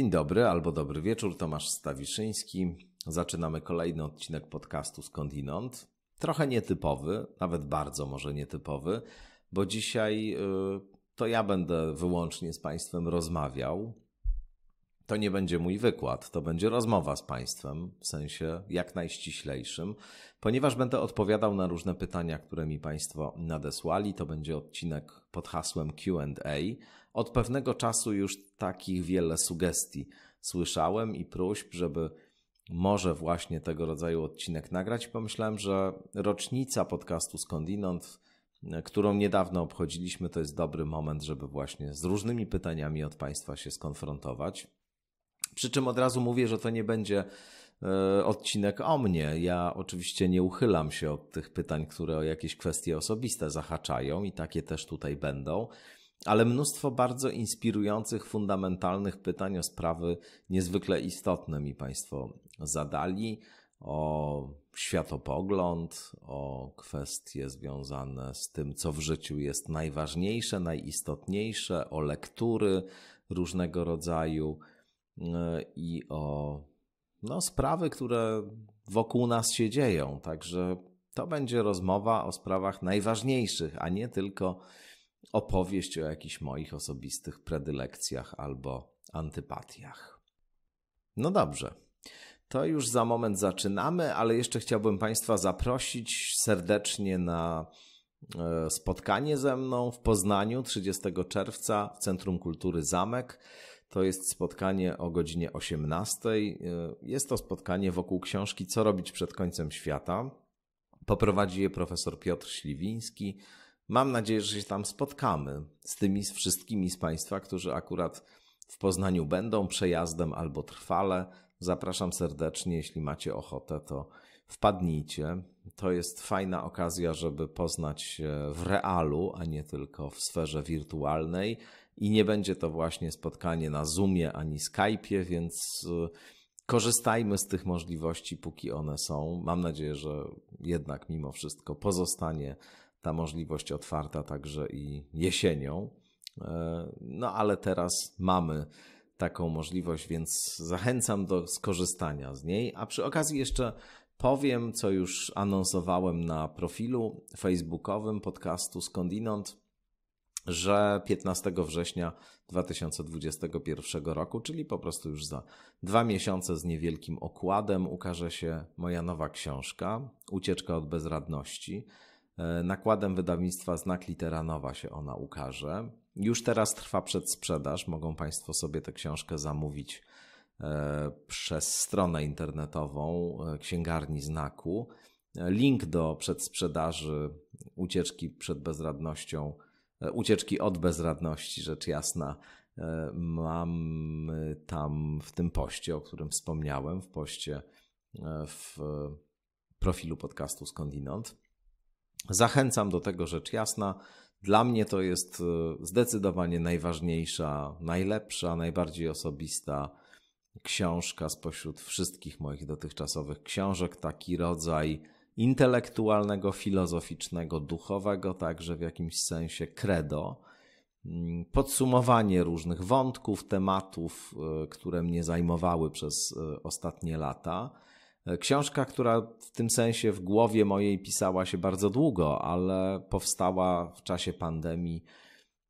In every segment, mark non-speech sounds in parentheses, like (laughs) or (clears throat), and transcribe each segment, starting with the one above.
Dzień dobry albo dobry wieczór, Tomasz Stawiszyński. Zaczynamy kolejny odcinek podcastu Skądinąd. Trochę nietypowy, nawet bardzo może nietypowy, bo dzisiaj y, to ja będę wyłącznie z Państwem rozmawiał. To nie będzie mój wykład, to będzie rozmowa z Państwem w sensie jak najściślejszym, ponieważ będę odpowiadał na różne pytania, które mi Państwo nadesłali. To będzie odcinek pod hasłem QA od pewnego czasu już takich wiele sugestii słyszałem i próśb, żeby może właśnie tego rodzaju odcinek nagrać. Pomyślałem, że rocznica podcastu Skądinąd, którą niedawno obchodziliśmy, to jest dobry moment, żeby właśnie z różnymi pytaniami od Państwa się skonfrontować. Przy czym od razu mówię, że to nie będzie e, odcinek o mnie. Ja oczywiście nie uchylam się od tych pytań, które o jakieś kwestie osobiste zahaczają i takie też tutaj będą ale mnóstwo bardzo inspirujących, fundamentalnych pytań o sprawy niezwykle istotne mi Państwo zadali. O światopogląd, o kwestie związane z tym, co w życiu jest najważniejsze, najistotniejsze, o lektury różnego rodzaju y, i o no, sprawy, które wokół nas się dzieją. Także to będzie rozmowa o sprawach najważniejszych, a nie tylko opowieść o jakichś moich osobistych predylekcjach albo antypatiach. No dobrze. To już za moment zaczynamy, ale jeszcze chciałbym Państwa zaprosić serdecznie na e, spotkanie ze mną w Poznaniu 30 czerwca w Centrum Kultury Zamek. To jest spotkanie o godzinie 18. E, jest to spotkanie wokół książki Co robić przed końcem świata. Poprowadzi je profesor Piotr Śliwiński, Mam nadzieję, że się tam spotkamy z tymi z wszystkimi z Państwa, którzy akurat w Poznaniu będą przejazdem albo trwale. Zapraszam serdecznie, jeśli macie ochotę, to wpadnijcie. To jest fajna okazja, żeby poznać się w realu, a nie tylko w sferze wirtualnej. I nie będzie to właśnie spotkanie na Zoomie ani Skype'ie, więc y, korzystajmy z tych możliwości, póki one są. Mam nadzieję, że jednak mimo wszystko pozostanie ta możliwość otwarta także i jesienią. E, no ale teraz mamy taką możliwość, więc zachęcam do skorzystania z niej. A przy okazji jeszcze powiem, co już anonsowałem na profilu facebookowym podcastu Skądinąd, że 15 września 2021 roku, czyli po prostu już za dwa miesiące z niewielkim okładem, ukaże się moja nowa książka Ucieczka od bezradności E, nakładem wydawnictwa Znak Literanowa się ona ukaże. Już teraz trwa przedsprzedaż. Mogą Państwo sobie tę książkę zamówić e, przez stronę internetową e, księgarni znaku. Link do przedsprzedaży ucieczki przed bezradnością, ucieczki od bezradności, rzecz jasna, mam tam w tym poście, o którym wspomniałem, w poście w profilu podcastu Skądinąd. Zachęcam do tego rzecz jasna. Dla mnie to jest e, zdecydowanie najważniejsza, najlepsza, najbardziej osobista książka spośród wszystkich moich dotychczasowych książek. Taki rodzaj intelektualnego, filozoficznego, duchowego, także w jakimś sensie credo. Mm, podsumowanie różnych wątków, tematów, e, które mnie zajmowały przez e, ostatnie lata. E, książka, która w tym sensie w głowie mojej pisała się bardzo długo, ale powstała w czasie pandemii.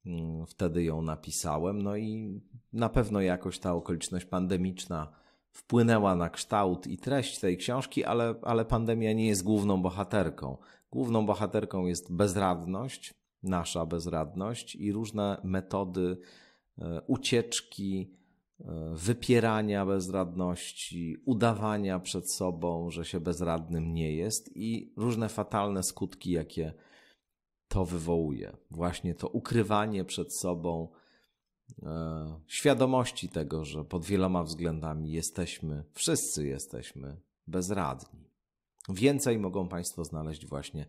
Mm, wtedy ją napisałem, no i na pewno jakoś ta okoliczność pandemiczna wpłynęła na kształt i treść tej książki, ale, ale pandemia nie jest główną bohaterką. Główną bohaterką jest bezradność, nasza bezradność i różne metody e, ucieczki, wypierania bezradności, udawania przed sobą, że się bezradnym nie jest i różne fatalne skutki, jakie to wywołuje. Właśnie to ukrywanie przed sobą e, świadomości tego, że pod wieloma względami jesteśmy, wszyscy jesteśmy bezradni. Więcej mogą Państwo znaleźć właśnie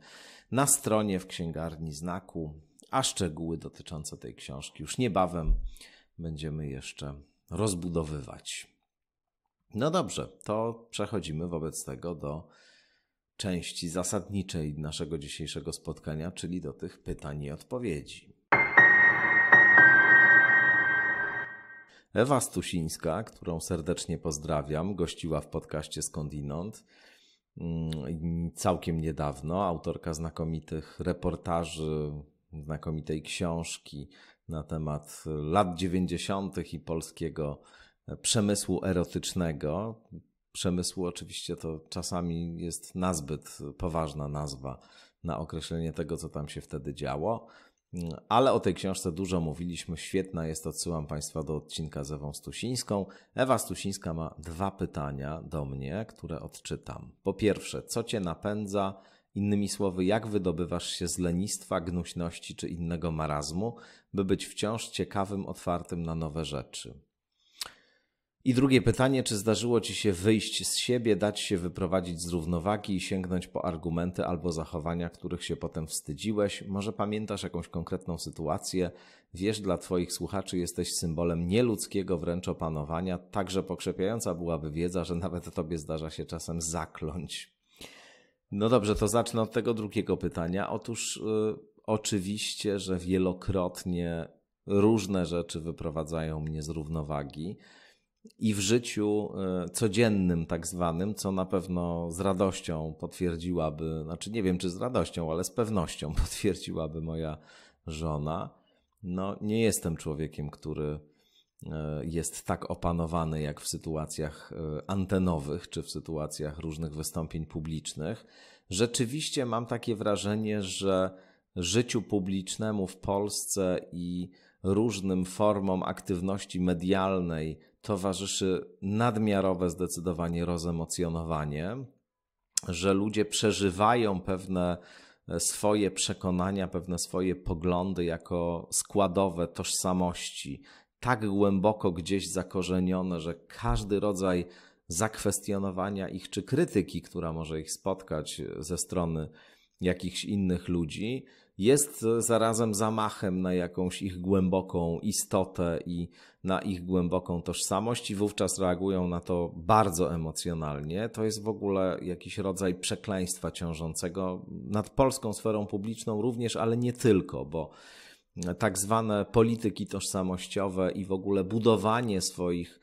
na stronie w księgarni znaku, a szczegóły dotyczące tej książki już niebawem będziemy jeszcze rozbudowywać. No dobrze, to przechodzimy wobec tego do części zasadniczej naszego dzisiejszego spotkania, czyli do tych pytań i odpowiedzi. Ewa Stusińska, którą serdecznie pozdrawiam, gościła w podcaście Skądinąd mm, całkiem niedawno. Autorka znakomitych reportaży, znakomitej książki, na temat lat 90. i polskiego e, przemysłu erotycznego. Przemysłu oczywiście to czasami jest nazbyt poważna nazwa na określenie tego, co tam się wtedy działo. Mm, ale o tej książce dużo mówiliśmy, świetna jest, odsyłam Państwa do odcinka z Ewą Stusińską. Ewa Stusińska ma dwa pytania do mnie, które odczytam. Po pierwsze, co Cię napędza Innymi słowy, jak wydobywasz się z lenistwa, gnuśności czy innego marazmu, by być wciąż ciekawym, otwartym na nowe rzeczy? I drugie pytanie, czy zdarzyło ci się wyjść z siebie, dać się wyprowadzić z równowagi i sięgnąć po argumenty albo zachowania, których się potem wstydziłeś? Może pamiętasz jakąś konkretną sytuację? Wiesz, dla twoich słuchaczy jesteś symbolem nieludzkiego wręcz opanowania, także pokrzepiająca byłaby wiedza, że nawet tobie zdarza się czasem zakląć. No dobrze, to zacznę od tego drugiego pytania. Otóż y, oczywiście, że wielokrotnie różne rzeczy wyprowadzają mnie z równowagi i w życiu y, codziennym, tak zwanym, co na pewno z radością potwierdziłaby, znaczy nie wiem czy z radością, ale z pewnością (laughs) potwierdziłaby moja żona. No, nie jestem człowiekiem, który E, jest tak opanowany jak w sytuacjach e, antenowych czy w sytuacjach różnych wystąpień publicznych. Rzeczywiście mam takie wrażenie, że życiu publicznemu w Polsce i różnym formom aktywności medialnej towarzyszy nadmiarowe zdecydowanie rozemocjonowanie, że ludzie przeżywają pewne e, swoje przekonania, pewne swoje poglądy jako składowe tożsamości, tak głęboko gdzieś zakorzenione, że każdy rodzaj zakwestionowania ich czy krytyki, która może ich spotkać ze strony jakichś innych ludzi, jest zarazem zamachem na jakąś ich głęboką istotę i na ich głęboką tożsamość, i wówczas reagują na to bardzo emocjonalnie. To jest w ogóle jakiś rodzaj przekleństwa ciążącego nad polską sferą publiczną również, ale nie tylko, bo tak zwane polityki tożsamościowe i w ogóle budowanie swoich,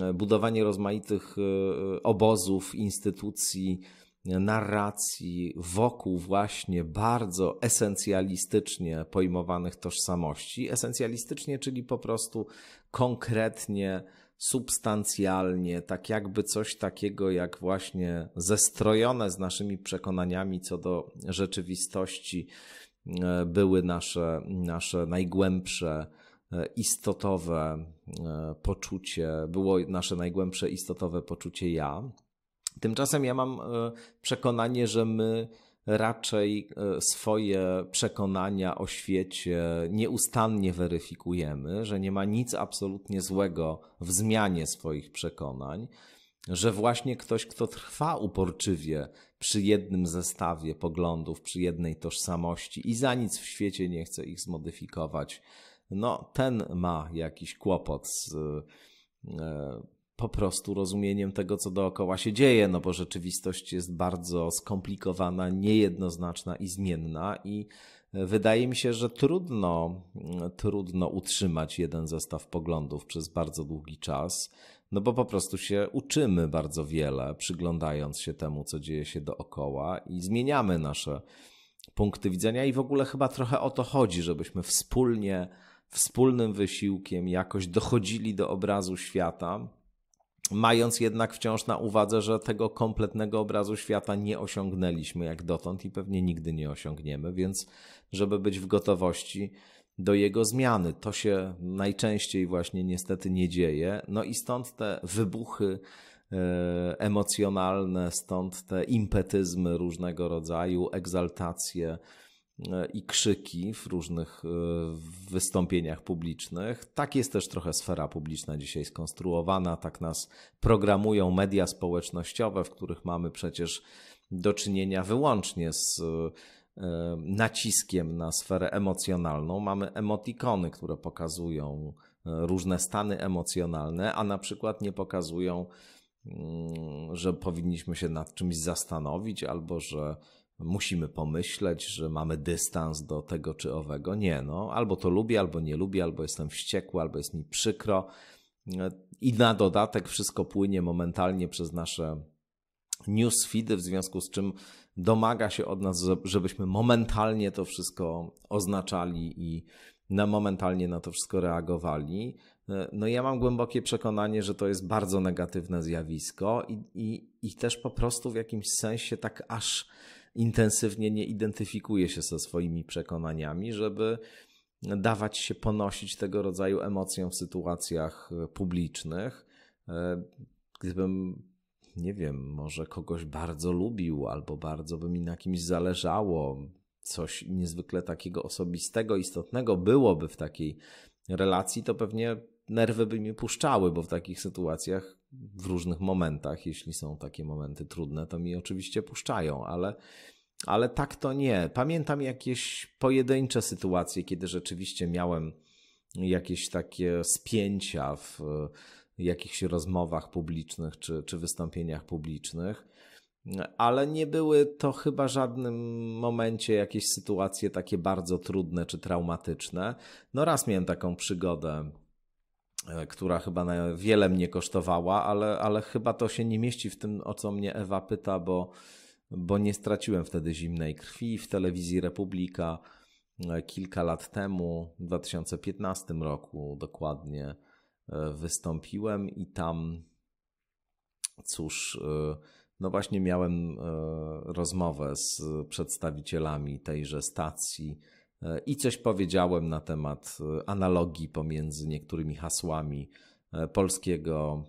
e, budowanie rozmaitych e, obozów, instytucji, narracji wokół właśnie bardzo esencjalistycznie pojmowanych tożsamości. Esencjalistycznie, czyli po prostu konkretnie, substancjalnie, tak jakby coś takiego jak właśnie zestrojone z naszymi przekonaniami co do rzeczywistości E, były nasze, nasze najgłębsze, e, istotowe e, poczucie, było nasze najgłębsze istotowe poczucie ja. Tymczasem ja mam przekonanie, że my raczej swoje przekonania o świecie nieustannie weryfikujemy, że nie ma nic absolutnie złego w zmianie swoich przekonań, że właśnie ktoś, kto trwa uporczywie przy jednym zestawie poglądów, przy jednej tożsamości i za nic w świecie nie chce ich zmodyfikować, no ten ma jakiś kłopot z e, po prostu rozumieniem tego, co dookoła się dzieje, no bo rzeczywistość jest bardzo skomplikowana, niejednoznaczna i zmienna i e, wydaje mi się, że trudno, trudno utrzymać jeden zestaw poglądów przez bardzo długi czas. No bo po prostu się uczymy bardzo wiele, przyglądając się temu, co dzieje się dookoła i zmieniamy nasze punkty widzenia i w ogóle chyba trochę o to chodzi, żebyśmy wspólnie, wspólnym wysiłkiem jakoś dochodzili do obrazu świata, mając jednak wciąż na uwadze, że tego kompletnego obrazu świata nie osiągnęliśmy jak dotąd i pewnie nigdy nie osiągniemy, więc żeby być w gotowości, do jego zmiany. To się najczęściej właśnie niestety nie dzieje. No i stąd te wybuchy e, emocjonalne, stąd te impetyzmy różnego rodzaju, egzaltacje e, i krzyki w różnych e, wystąpieniach publicznych. Tak jest też trochę sfera publiczna dzisiaj skonstruowana, tak nas programują media społecznościowe, w których mamy przecież do czynienia wyłącznie z naciskiem na sferę emocjonalną. Mamy emotikony, które pokazują e, różne stany emocjonalne, a na przykład nie pokazują, mm, że powinniśmy się nad czymś zastanowić albo że musimy pomyśleć, że mamy dystans do tego czy owego. Nie, no, albo to lubię, albo nie lubię, albo jestem wściekły, albo jest mi przykro. E, I na dodatek wszystko płynie momentalnie przez nasze newsfeedy, w związku z czym domaga się od nas, żebyśmy momentalnie to wszystko oznaczali i na momentalnie na to wszystko reagowali. E, no ja mam głębokie przekonanie, że to jest bardzo negatywne zjawisko i, i, i też po prostu w jakimś sensie tak aż intensywnie nie identyfikuję się ze swoimi przekonaniami, żeby dawać się ponosić tego rodzaju emocjom w sytuacjach e, publicznych. E, gdybym nie wiem, może kogoś bardzo lubił, albo bardzo by mi na kimś zależało. Coś niezwykle takiego osobistego, istotnego byłoby w takiej relacji, to pewnie nerwy by mi puszczały, bo w takich sytuacjach, w różnych momentach, jeśli są takie momenty trudne, to mi oczywiście puszczają, ale, ale tak to nie. Pamiętam jakieś pojedyncze sytuacje, kiedy rzeczywiście miałem jakieś takie spięcia w jakichś rozmowach publicznych czy, czy wystąpieniach publicznych. Ale nie były to chyba żadnym momencie jakieś sytuacje takie bardzo trudne czy traumatyczne. No raz miałem taką przygodę, e, która chyba wiele mnie kosztowała, ale, ale chyba to się nie mieści w tym, o co mnie Ewa pyta, bo, bo nie straciłem wtedy zimnej krwi w telewizji Republika e, kilka lat temu, w 2015 roku dokładnie E, wystąpiłem i tam, cóż, e, no właśnie miałem e, rozmowę z przedstawicielami tejże stacji i coś powiedziałem na temat analogii pomiędzy niektórymi hasłami polskiego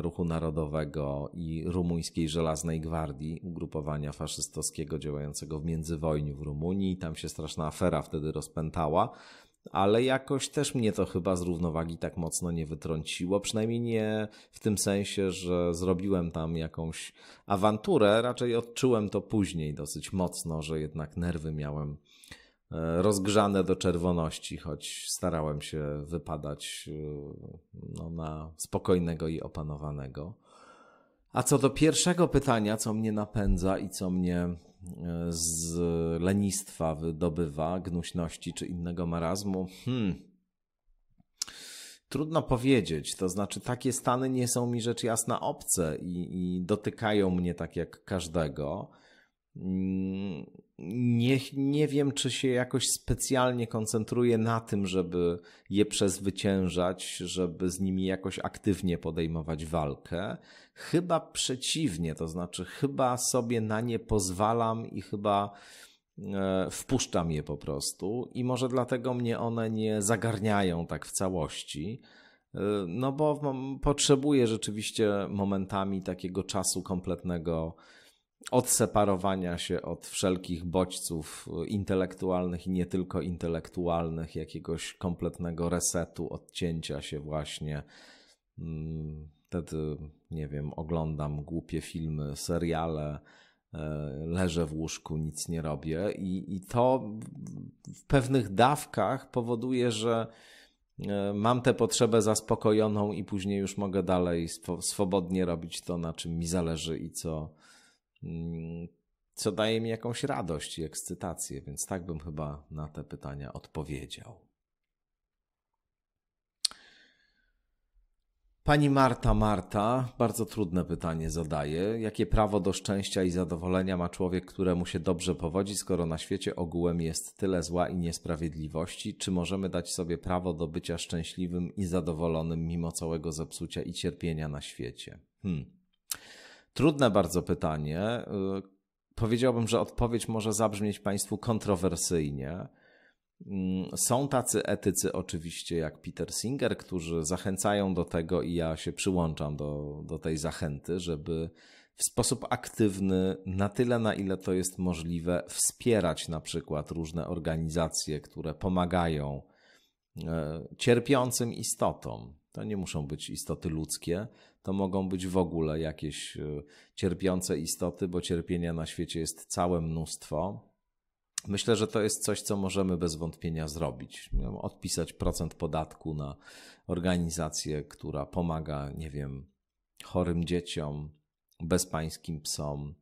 ruchu narodowego i rumuńskiej Żelaznej Gwardii, ugrupowania faszystowskiego działającego w międzywojniu w Rumunii. Tam się straszna afera wtedy rozpętała ale jakoś też mnie to chyba z równowagi tak mocno nie wytrąciło. Przynajmniej nie w tym sensie, że zrobiłem tam jakąś awanturę. Raczej odczułem to później dosyć mocno, że jednak nerwy miałem e, rozgrzane do czerwoności, choć starałem się wypadać e, no, na spokojnego i opanowanego. A co do pierwszego pytania, co mnie napędza i co mnie e, z lenistwa wydobywa, gnuśności czy innego marazmu, hmm, Trudno powiedzieć, to znaczy takie stany nie są mi rzecz jasna obce i, i dotykają mnie tak jak każdego. Mm, nie, nie wiem, czy się jakoś specjalnie koncentruję na tym, żeby je przezwyciężać, żeby z nimi jakoś aktywnie podejmować walkę. Chyba przeciwnie, to znaczy, chyba sobie na nie pozwalam i chyba e, wpuszczam je po prostu i może dlatego mnie one nie zagarniają tak w całości. E, no bo potrzebuję rzeczywiście momentami takiego czasu kompletnego odseparowania się od wszelkich bodźców intelektualnych i nie tylko intelektualnych, jakiegoś kompletnego resetu, odcięcia się właśnie mm, Wtedy, nie wiem, oglądam głupie filmy, seriale, e, leżę w łóżku, nic nie robię, i, i to w pewnych dawkach powoduje, że e, mam tę potrzebę zaspokojoną i później już mogę dalej swobodnie robić to, na czym mi zależy i co, mm, co daje mi jakąś radość i ekscytację. Więc tak bym chyba na te pytania odpowiedział. Pani Marta Marta bardzo trudne pytanie zadaje. Jakie prawo do szczęścia i zadowolenia ma człowiek, któremu się dobrze powodzi, skoro na świecie ogółem jest tyle zła i niesprawiedliwości? Czy możemy dać sobie prawo do bycia szczęśliwym i zadowolonym mimo całego zepsucia i cierpienia na świecie? Hmm. Trudne bardzo pytanie. Y, powiedziałbym, że odpowiedź może zabrzmieć Państwu kontrowersyjnie Mm, są tacy etycy, oczywiście, jak Peter Singer, którzy zachęcają do tego, i ja się przyłączam do, do tej zachęty, żeby w sposób aktywny, na tyle, na ile to jest możliwe, wspierać na przykład różne organizacje, które pomagają e, cierpiącym istotom. To nie muszą być istoty ludzkie, to mogą być w ogóle jakieś e, cierpiące istoty, bo cierpienia na świecie jest całe mnóstwo Myślę, że to jest coś, co możemy bez wątpienia zrobić. Odpisać procent podatku na organizację, która pomaga, nie wiem, chorym dzieciom, bezpańskim psom,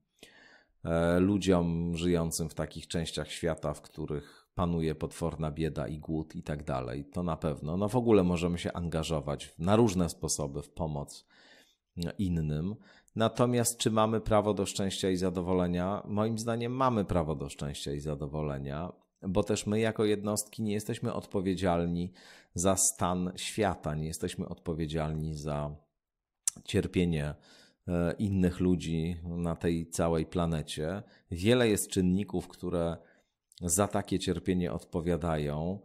e, ludziom żyjącym w takich częściach świata, w których panuje potworna bieda i głód i tak dalej. To na pewno. No w ogóle możemy się angażować na różne sposoby w pomoc innym. Natomiast czy mamy prawo do szczęścia i zadowolenia? Moim zdaniem mamy prawo do szczęścia i zadowolenia, bo też my jako jednostki nie jesteśmy odpowiedzialni za stan świata, nie jesteśmy odpowiedzialni za cierpienie e, innych ludzi na tej całej planecie. Wiele jest czynników, które za takie cierpienie odpowiadają.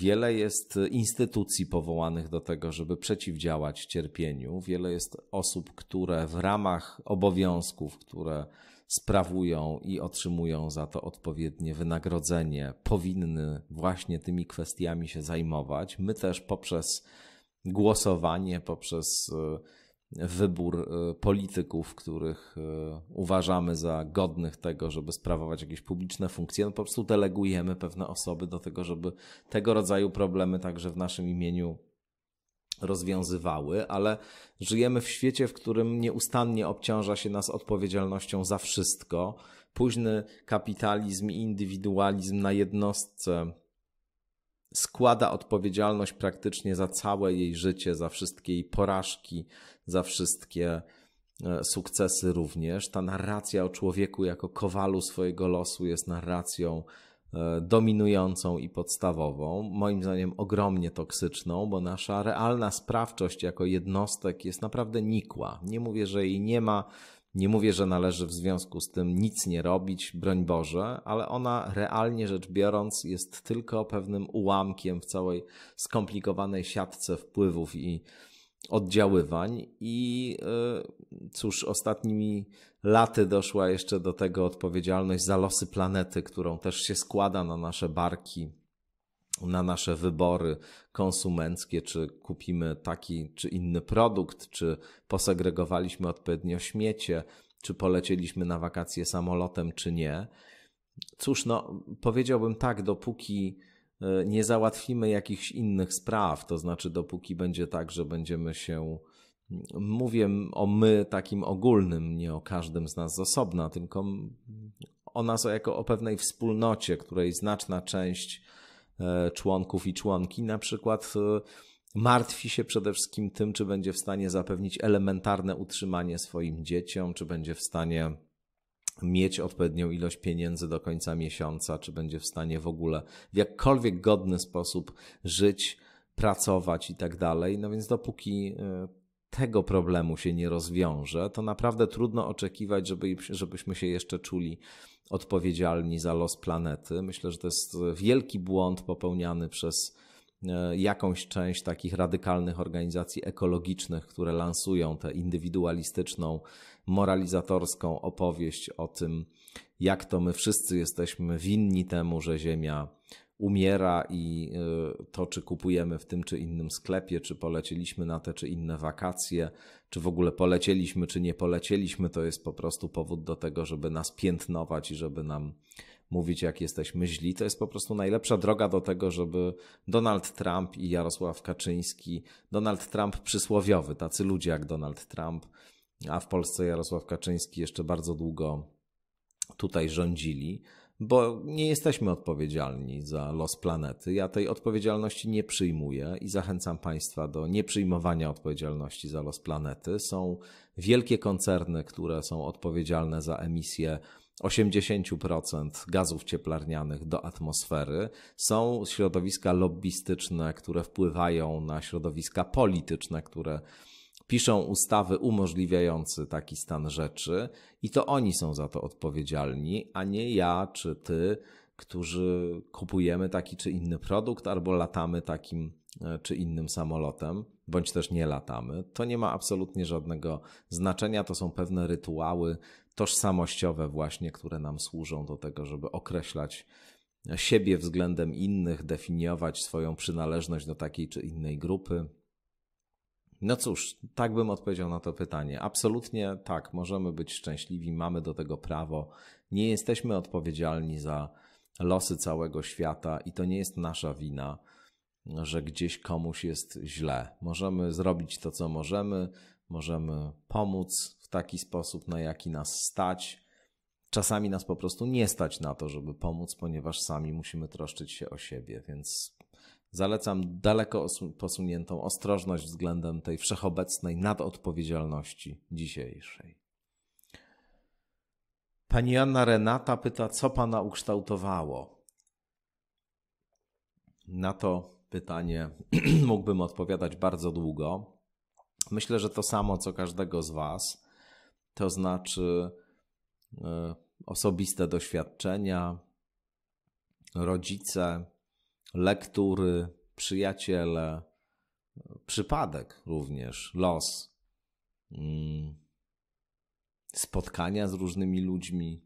Wiele jest instytucji powołanych do tego, żeby przeciwdziałać cierpieniu. Wiele jest osób, które w ramach obowiązków, które sprawują i otrzymują za to odpowiednie wynagrodzenie, powinny właśnie tymi kwestiami się zajmować. My też poprzez głosowanie, poprzez y, wybór e, polityków, których e, uważamy za godnych tego, żeby sprawować jakieś publiczne funkcje, no po prostu delegujemy pewne osoby do tego, żeby tego rodzaju problemy także w naszym imieniu rozwiązywały, ale żyjemy w świecie, w którym nieustannie obciąża się nas odpowiedzialnością za wszystko. Późny kapitalizm i indywidualizm na jednostce składa odpowiedzialność praktycznie za całe jej życie, za wszystkie jej porażki, za wszystkie e, sukcesy również. Ta narracja o człowieku jako kowalu swojego losu jest narracją e, dominującą i podstawową, moim zdaniem ogromnie toksyczną, bo nasza realna sprawczość jako jednostek jest naprawdę nikła. Nie mówię, że jej nie ma, nie mówię, że należy w związku z tym nic nie robić, broń Boże, ale ona realnie rzecz biorąc jest tylko pewnym ułamkiem w całej skomplikowanej siatce wpływów i oddziaływań. I y, cóż, ostatnimi laty doszła jeszcze do tego odpowiedzialność za losy planety, którą też się składa na nasze barki na nasze wybory konsumenckie, czy kupimy taki czy inny produkt, czy posegregowaliśmy odpowiednio śmiecie, czy polecieliśmy na wakacje samolotem, czy nie. Cóż, no, powiedziałbym tak, dopóki e, nie załatwimy jakichś innych spraw, to znaczy dopóki będzie tak, że będziemy się. Mówię o my takim ogólnym, nie o każdym z nas z osobna, tylko o nas jako o pewnej wspólnocie, której znaczna część E, członków i członki, na przykład e, martwi się przede wszystkim tym, czy będzie w stanie zapewnić elementarne utrzymanie swoim dzieciom, czy będzie w stanie mieć odpowiednią ilość pieniędzy do końca miesiąca, czy będzie w stanie w ogóle w jakkolwiek godny sposób żyć, pracować i tak dalej. No więc dopóki e, tego problemu się nie rozwiąże, to naprawdę trudno oczekiwać, żeby, żebyśmy się jeszcze czuli odpowiedzialni za los planety. Myślę, że to jest wielki błąd popełniany przez e, jakąś część takich radykalnych organizacji ekologicznych, które lansują tę indywidualistyczną, moralizatorską opowieść o tym, jak to my wszyscy jesteśmy winni temu, że Ziemia umiera i y, to, czy kupujemy w tym czy innym sklepie, czy polecieliśmy na te czy inne wakacje, czy w ogóle polecieliśmy, czy nie polecieliśmy, to jest po prostu powód do tego, żeby nas piętnować i żeby nam mówić, jak jesteśmy źli. To jest po prostu najlepsza droga do tego, żeby Donald Trump i Jarosław Kaczyński, Donald Trump przysłowiowy, tacy ludzie jak Donald Trump, a w Polsce Jarosław Kaczyński jeszcze bardzo długo tutaj rządzili bo nie jesteśmy odpowiedzialni za los planety. Ja tej odpowiedzialności nie przyjmuję i zachęcam Państwa do nieprzyjmowania odpowiedzialności za los planety. Są wielkie koncerny, które są odpowiedzialne za emisję 80% gazów cieplarnianych do atmosfery. Są środowiska lobbystyczne, które wpływają na środowiska polityczne, które piszą ustawy umożliwiające taki stan rzeczy i to oni są za to odpowiedzialni, a nie ja czy ty, którzy kupujemy taki czy inny produkt albo latamy takim e, czy innym samolotem, bądź też nie latamy. To nie ma absolutnie żadnego znaczenia. To są pewne rytuały tożsamościowe, właśnie, które nam służą do tego, żeby określać siebie względem innych, definiować swoją przynależność do takiej czy innej grupy. No cóż, tak bym odpowiedział na to pytanie. Absolutnie tak, możemy być szczęśliwi, mamy do tego prawo. Nie jesteśmy odpowiedzialni za losy całego świata i to nie jest nasza wina, że gdzieś komuś jest źle. Możemy zrobić to, co możemy, możemy pomóc w taki sposób, na jaki nas stać. Czasami nas po prostu nie stać na to, żeby pomóc, ponieważ sami musimy troszczyć się o siebie, więc Zalecam daleko posuniętą ostrożność względem tej wszechobecnej nadodpowiedzialności dzisiejszej. Pani Anna Renata pyta, co pana ukształtowało? Na to pytanie (clears throat) mógłbym odpowiadać bardzo długo. Myślę, że to samo co każdego z was, to znaczy e, osobiste doświadczenia, rodzice, lektury, przyjaciele, przypadek również, los, mm, spotkania z różnymi ludźmi,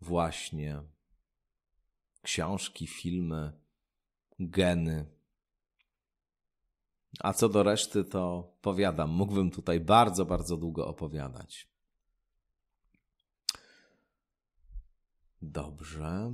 właśnie książki, filmy, geny. A co do reszty, to powiadam, mógłbym tutaj bardzo, bardzo długo opowiadać. Dobrze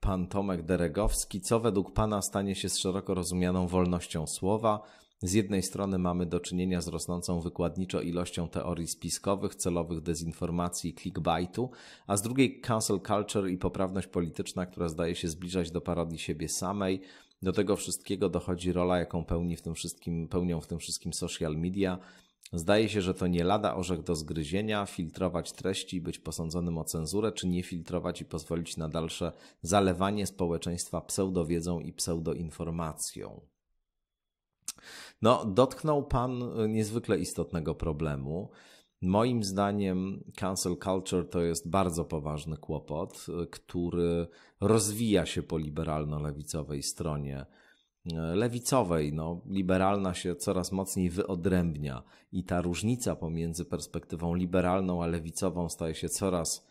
pan Tomek Deregowski. Co według pana stanie się z szeroko rozumianą wolnością słowa? Z jednej strony mamy do czynienia z rosnącą wykładniczo ilością teorii spiskowych, celowych dezinformacji i clickbaitu, a z drugiej cancel culture i poprawność polityczna, która zdaje się zbliżać do parodii siebie samej. Do tego wszystkiego dochodzi rola, jaką pełni w tym wszystkim, pełnią w tym wszystkim social media, Zdaje się, że to nie lada orzech do zgryzienia, filtrować treści i być posądzonym o cenzurę, czy nie filtrować i pozwolić na dalsze zalewanie społeczeństwa pseudowiedzą i pseudoinformacją. No, dotknął Pan e, niezwykle istotnego problemu. Moim zdaniem cancel culture to jest bardzo poważny kłopot, e, który rozwija się po liberalno-lewicowej stronie E, lewicowej, no, liberalna się coraz mocniej wyodrębnia i ta różnica pomiędzy perspektywą liberalną a lewicową staje się coraz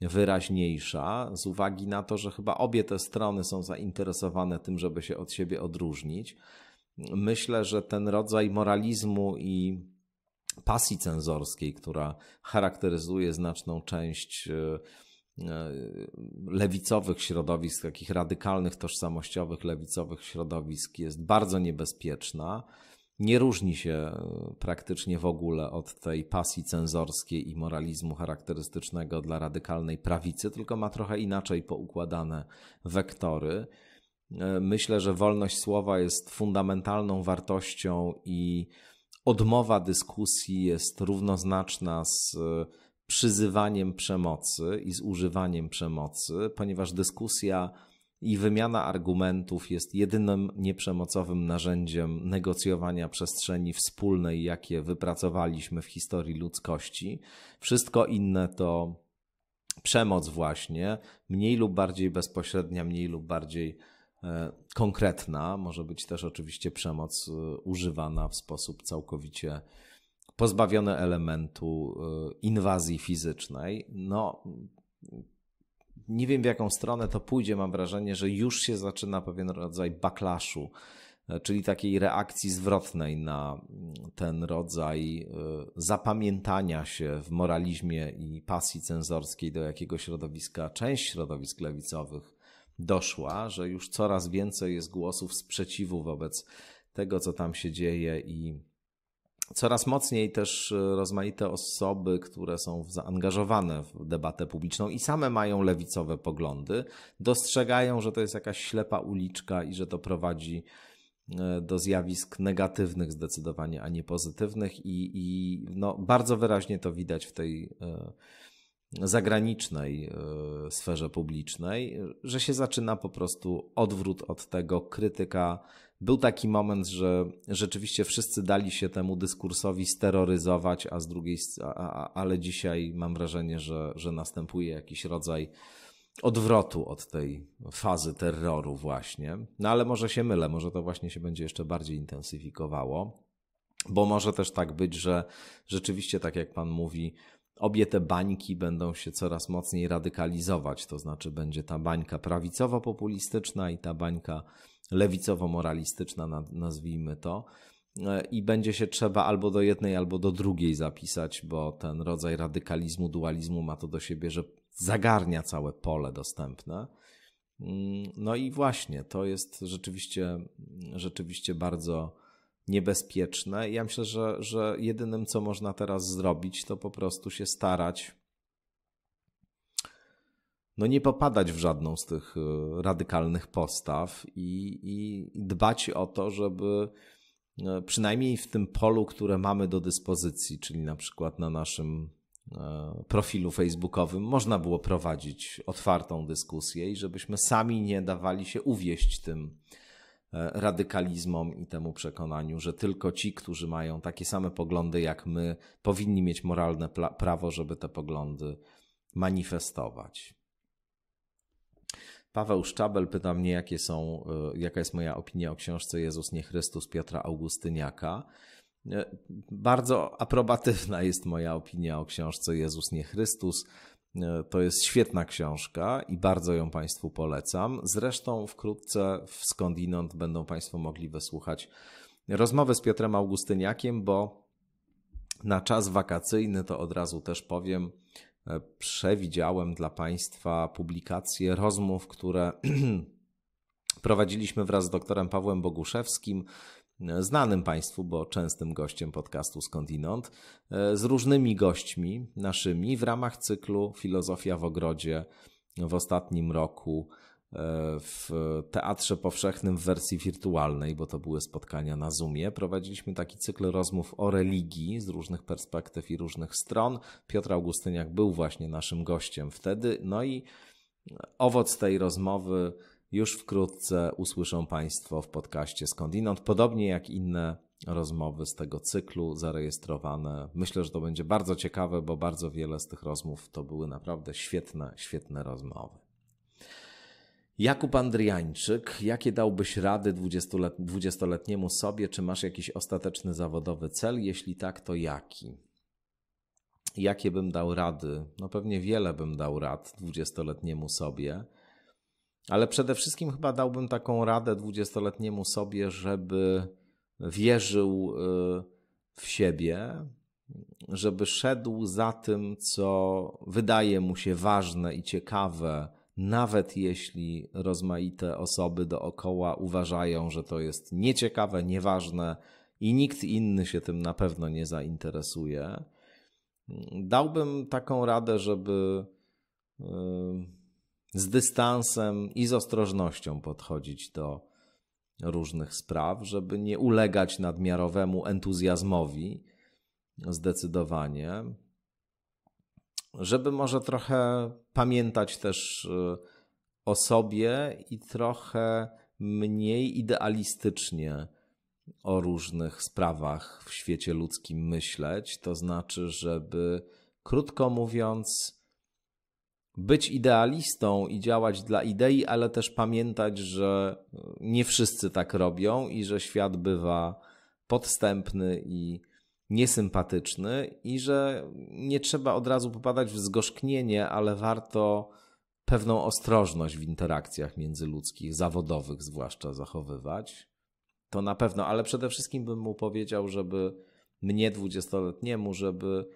wyraźniejsza z uwagi na to, że chyba obie te strony są zainteresowane tym, żeby się od siebie odróżnić. Myślę, że ten rodzaj moralizmu i pasji cenzorskiej, która charakteryzuje znaczną część e, E, lewicowych środowisk, takich radykalnych, tożsamościowych, lewicowych środowisk jest bardzo niebezpieczna. Nie różni się e, praktycznie w ogóle od tej pasji cenzorskiej i moralizmu charakterystycznego dla radykalnej prawicy, tylko ma trochę inaczej poukładane wektory. E, myślę, że wolność słowa jest fundamentalną wartością i odmowa dyskusji jest równoznaczna z przyzywaniem przemocy i z używaniem przemocy, ponieważ dyskusja i wymiana argumentów jest jedynym nieprzemocowym narzędziem negocjowania przestrzeni wspólnej, jakie wypracowaliśmy w historii ludzkości. Wszystko inne to przemoc, właśnie, mniej lub bardziej bezpośrednia, mniej lub bardziej e, konkretna. Może być też oczywiście przemoc e, używana w sposób całkowicie pozbawione elementu e, inwazji fizycznej. No, nie wiem w jaką stronę to pójdzie. Mam wrażenie, że już się zaczyna pewien rodzaj backlashu, e, czyli takiej reakcji zwrotnej na mm, ten rodzaj e, zapamiętania się w moralizmie i pasji cenzorskiej, do jakiego środowiska część środowisk lewicowych doszła, że już coraz więcej jest głosów sprzeciwu wobec tego, co tam się dzieje i coraz mocniej też e, rozmaite osoby, które są zaangażowane w debatę publiczną i same mają lewicowe poglądy, dostrzegają, że to jest jakaś ślepa uliczka i że to prowadzi e, do zjawisk negatywnych zdecydowanie, a nie pozytywnych i, i no, bardzo wyraźnie to widać w tej e, zagranicznej e, sferze publicznej, że się zaczyna po prostu odwrót od tego, krytyka. Był taki moment, że rzeczywiście wszyscy dali się temu dyskursowi steroryzować, a z drugiej, ale dzisiaj mam wrażenie, że, że następuje jakiś rodzaj odwrotu od tej fazy terroru, właśnie. No ale może się mylę, może to właśnie się będzie jeszcze bardziej intensyfikowało, bo może też tak być, że rzeczywiście, tak jak pan mówi, obie te bańki będą się coraz mocniej radykalizować. To znaczy, będzie ta bańka prawicowo-populistyczna i ta bańka lewicowo-moralistyczna, nazwijmy to. E, I będzie się trzeba albo do jednej, albo do drugiej zapisać, bo ten rodzaj radykalizmu, dualizmu ma to do siebie, że zagarnia całe pole dostępne. Mm, no i właśnie, to jest rzeczywiście, rzeczywiście bardzo niebezpieczne. Ja myślę, że, że jedynym, co można teraz zrobić, to po prostu się starać no nie popadać w żadną z tych y, radykalnych postaw i, i, dbać o to, żeby y, przynajmniej w tym polu, które mamy do dyspozycji, czyli na przykład na naszym y, profilu facebookowym, można było prowadzić otwartą dyskusję i żebyśmy sami nie dawali się uwieść tym E, radykalizmom i temu przekonaniu, że tylko ci, którzy mają takie same poglądy jak my, powinni mieć moralne prawo, żeby te poglądy manifestować. Paweł Szczabel pyta mnie, jakie są, e, jaka jest moja opinia o książce Jezus nie Chrystus Piotra Augustyniaka. E, bardzo aprobatywna jest moja opinia o książce Jezus nie Chrystus. E, to jest świetna książka i bardzo ją Państwu polecam. Zresztą wkrótce w skądinąd będą Państwo mogli wysłuchać rozmowy z Piotrem Augustyniakiem, bo na czas wakacyjny to od razu też powiem, e, przewidziałem dla Państwa publikację rozmów, które (clears throat) prowadziliśmy wraz z doktorem Pawłem Boguszewskim E, znanym Państwu, bo częstym gościem podcastu Skądinąd, e, z różnymi gośćmi naszymi w ramach cyklu Filozofia w Ogrodzie w ostatnim roku e, w Teatrze Powszechnym w wersji wirtualnej, bo to były spotkania na Zoomie. Prowadziliśmy taki cykl rozmów o religii z różnych perspektyw i różnych stron. Piotr Augustyniak był właśnie naszym gościem wtedy. No i owoc tej rozmowy już wkrótce usłyszą Państwo w podcaście Skądinąd, podobnie jak inne rozmowy z tego cyklu zarejestrowane. Myślę, że to będzie bardzo ciekawe, bo bardzo wiele z tych rozmów to były naprawdę świetne, świetne rozmowy. Jakub Andriańczyk, jakie dałbyś rady 20-letniemu sobie? Czy masz jakiś ostateczny zawodowy cel? Jeśli tak, to jaki? Jakie bym dał rady? No pewnie wiele bym dał rad 20-letniemu sobie ale przede wszystkim chyba dałbym taką radę dwudziestoletniemu sobie, żeby wierzył y, w siebie, żeby szedł za tym, co wydaje mu się ważne i ciekawe, nawet jeśli rozmaite osoby dookoła uważają, że to jest nieciekawe, nieważne i nikt inny się tym na pewno nie zainteresuje. Dałbym taką radę, żeby. Yy z dystansem i z ostrożnością podchodzić do różnych spraw, żeby nie ulegać nadmiarowemu entuzjazmowi zdecydowanie, żeby może trochę pamiętać też y, o sobie i trochę mniej idealistycznie o różnych sprawach w świecie ludzkim myśleć, to znaczy, żeby krótko mówiąc, być idealistą i działać dla idei, ale też pamiętać, że nie wszyscy tak robią i że świat bywa podstępny i niesympatyczny, i że nie trzeba od razu popadać w zgorzknienie, ale warto pewną ostrożność w interakcjach międzyludzkich, zawodowych zwłaszcza, zachowywać. To na pewno, ale przede wszystkim bym mu powiedział, żeby mnie, dwudziestoletniemu, żeby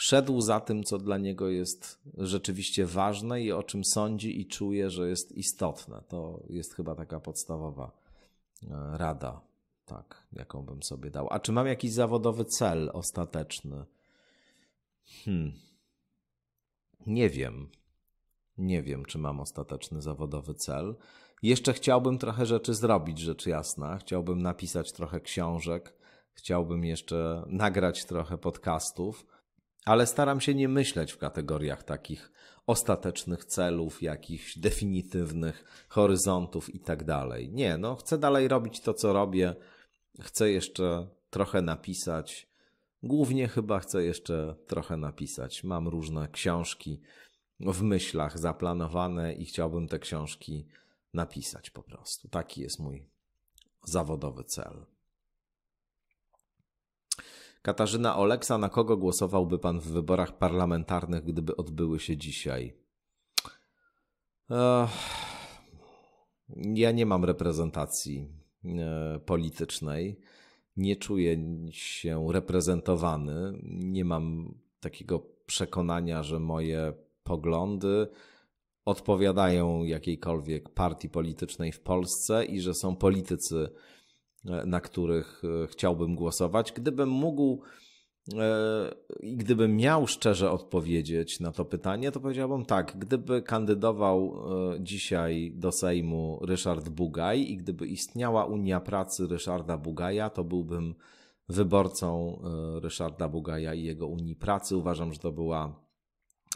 szedł za tym, co dla niego jest rzeczywiście ważne i o czym sądzi i czuje, że jest istotne. To jest chyba taka podstawowa e, rada, tak, jaką bym sobie dał. A czy mam jakiś zawodowy cel ostateczny? Hmm. Nie wiem. Nie wiem, czy mam ostateczny zawodowy cel. Jeszcze chciałbym trochę rzeczy zrobić, rzecz jasna. Chciałbym napisać trochę książek, chciałbym jeszcze nagrać trochę podcastów ale staram się nie myśleć w kategoriach takich ostatecznych celów, jakichś definitywnych horyzontów i tak dalej. Nie, no, chcę dalej robić to, co robię, chcę jeszcze trochę napisać. Głównie chyba chcę jeszcze trochę napisać. Mam różne książki w myślach zaplanowane i chciałbym te książki napisać po prostu. Taki jest mój zawodowy cel. Katarzyna Oleksa, na kogo głosowałby pan w wyborach parlamentarnych, gdyby odbyły się dzisiaj? Ja nie mam reprezentacji e, politycznej. Nie czuję się reprezentowany. Nie mam takiego przekonania, że moje poglądy odpowiadają jakiejkolwiek partii politycznej w Polsce i że są politycy, E, na których e, chciałbym głosować. Gdybym mógł e, i gdybym miał szczerze odpowiedzieć na to pytanie, to powiedziałbym tak, gdyby kandydował dzisiaj do Sejmu Ryszard Bugaj i gdyby istniała Unia Pracy Ryszarda Bugaja, to byłbym wyborcą Ryszarda Bugaja i jego Unii Pracy. Uważam, że to była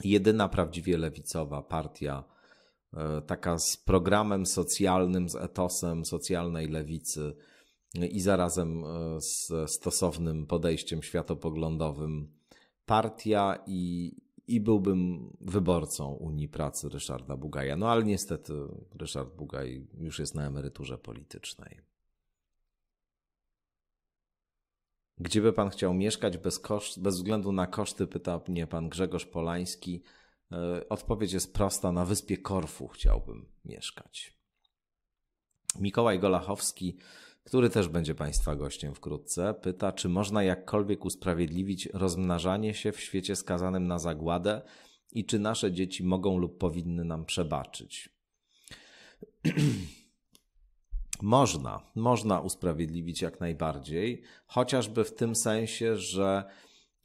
jedyna prawdziwie lewicowa partia, taka z programem socjalnym, z etosem socjalnej lewicy i zarazem ze stosownym podejściem światopoglądowym partia i, i byłbym wyborcą Unii Pracy Ryszarda Bugaja. No ale niestety Ryszard Bugaj już jest na emeryturze politycznej. Gdzie by pan chciał mieszkać bez, koszt, bez względu na koszty, pyta mnie pan Grzegorz Polański. E, odpowiedź jest prosta: na wyspie Korfu chciałbym mieszkać. Mikołaj Golachowski który też będzie Państwa gościem wkrótce, pyta, czy można jakkolwiek usprawiedliwić rozmnażanie się w świecie skazanym na zagładę i czy nasze dzieci mogą lub powinny nam przebaczyć. (clears throat) można, można usprawiedliwić jak najbardziej, chociażby w tym sensie, że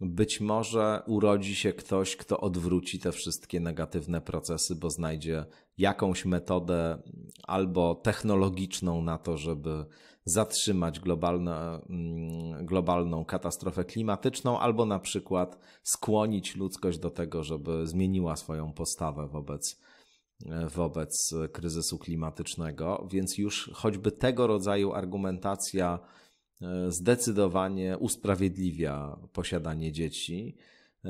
być może urodzi się ktoś, kto odwróci te wszystkie negatywne procesy, bo znajdzie jakąś metodę albo technologiczną na to, żeby zatrzymać globalne, mm, globalną katastrofę klimatyczną, albo na przykład skłonić ludzkość do tego, żeby zmieniła swoją postawę wobec, e, wobec kryzysu klimatycznego. Więc już choćby tego rodzaju argumentacja e, zdecydowanie usprawiedliwia posiadanie dzieci. E,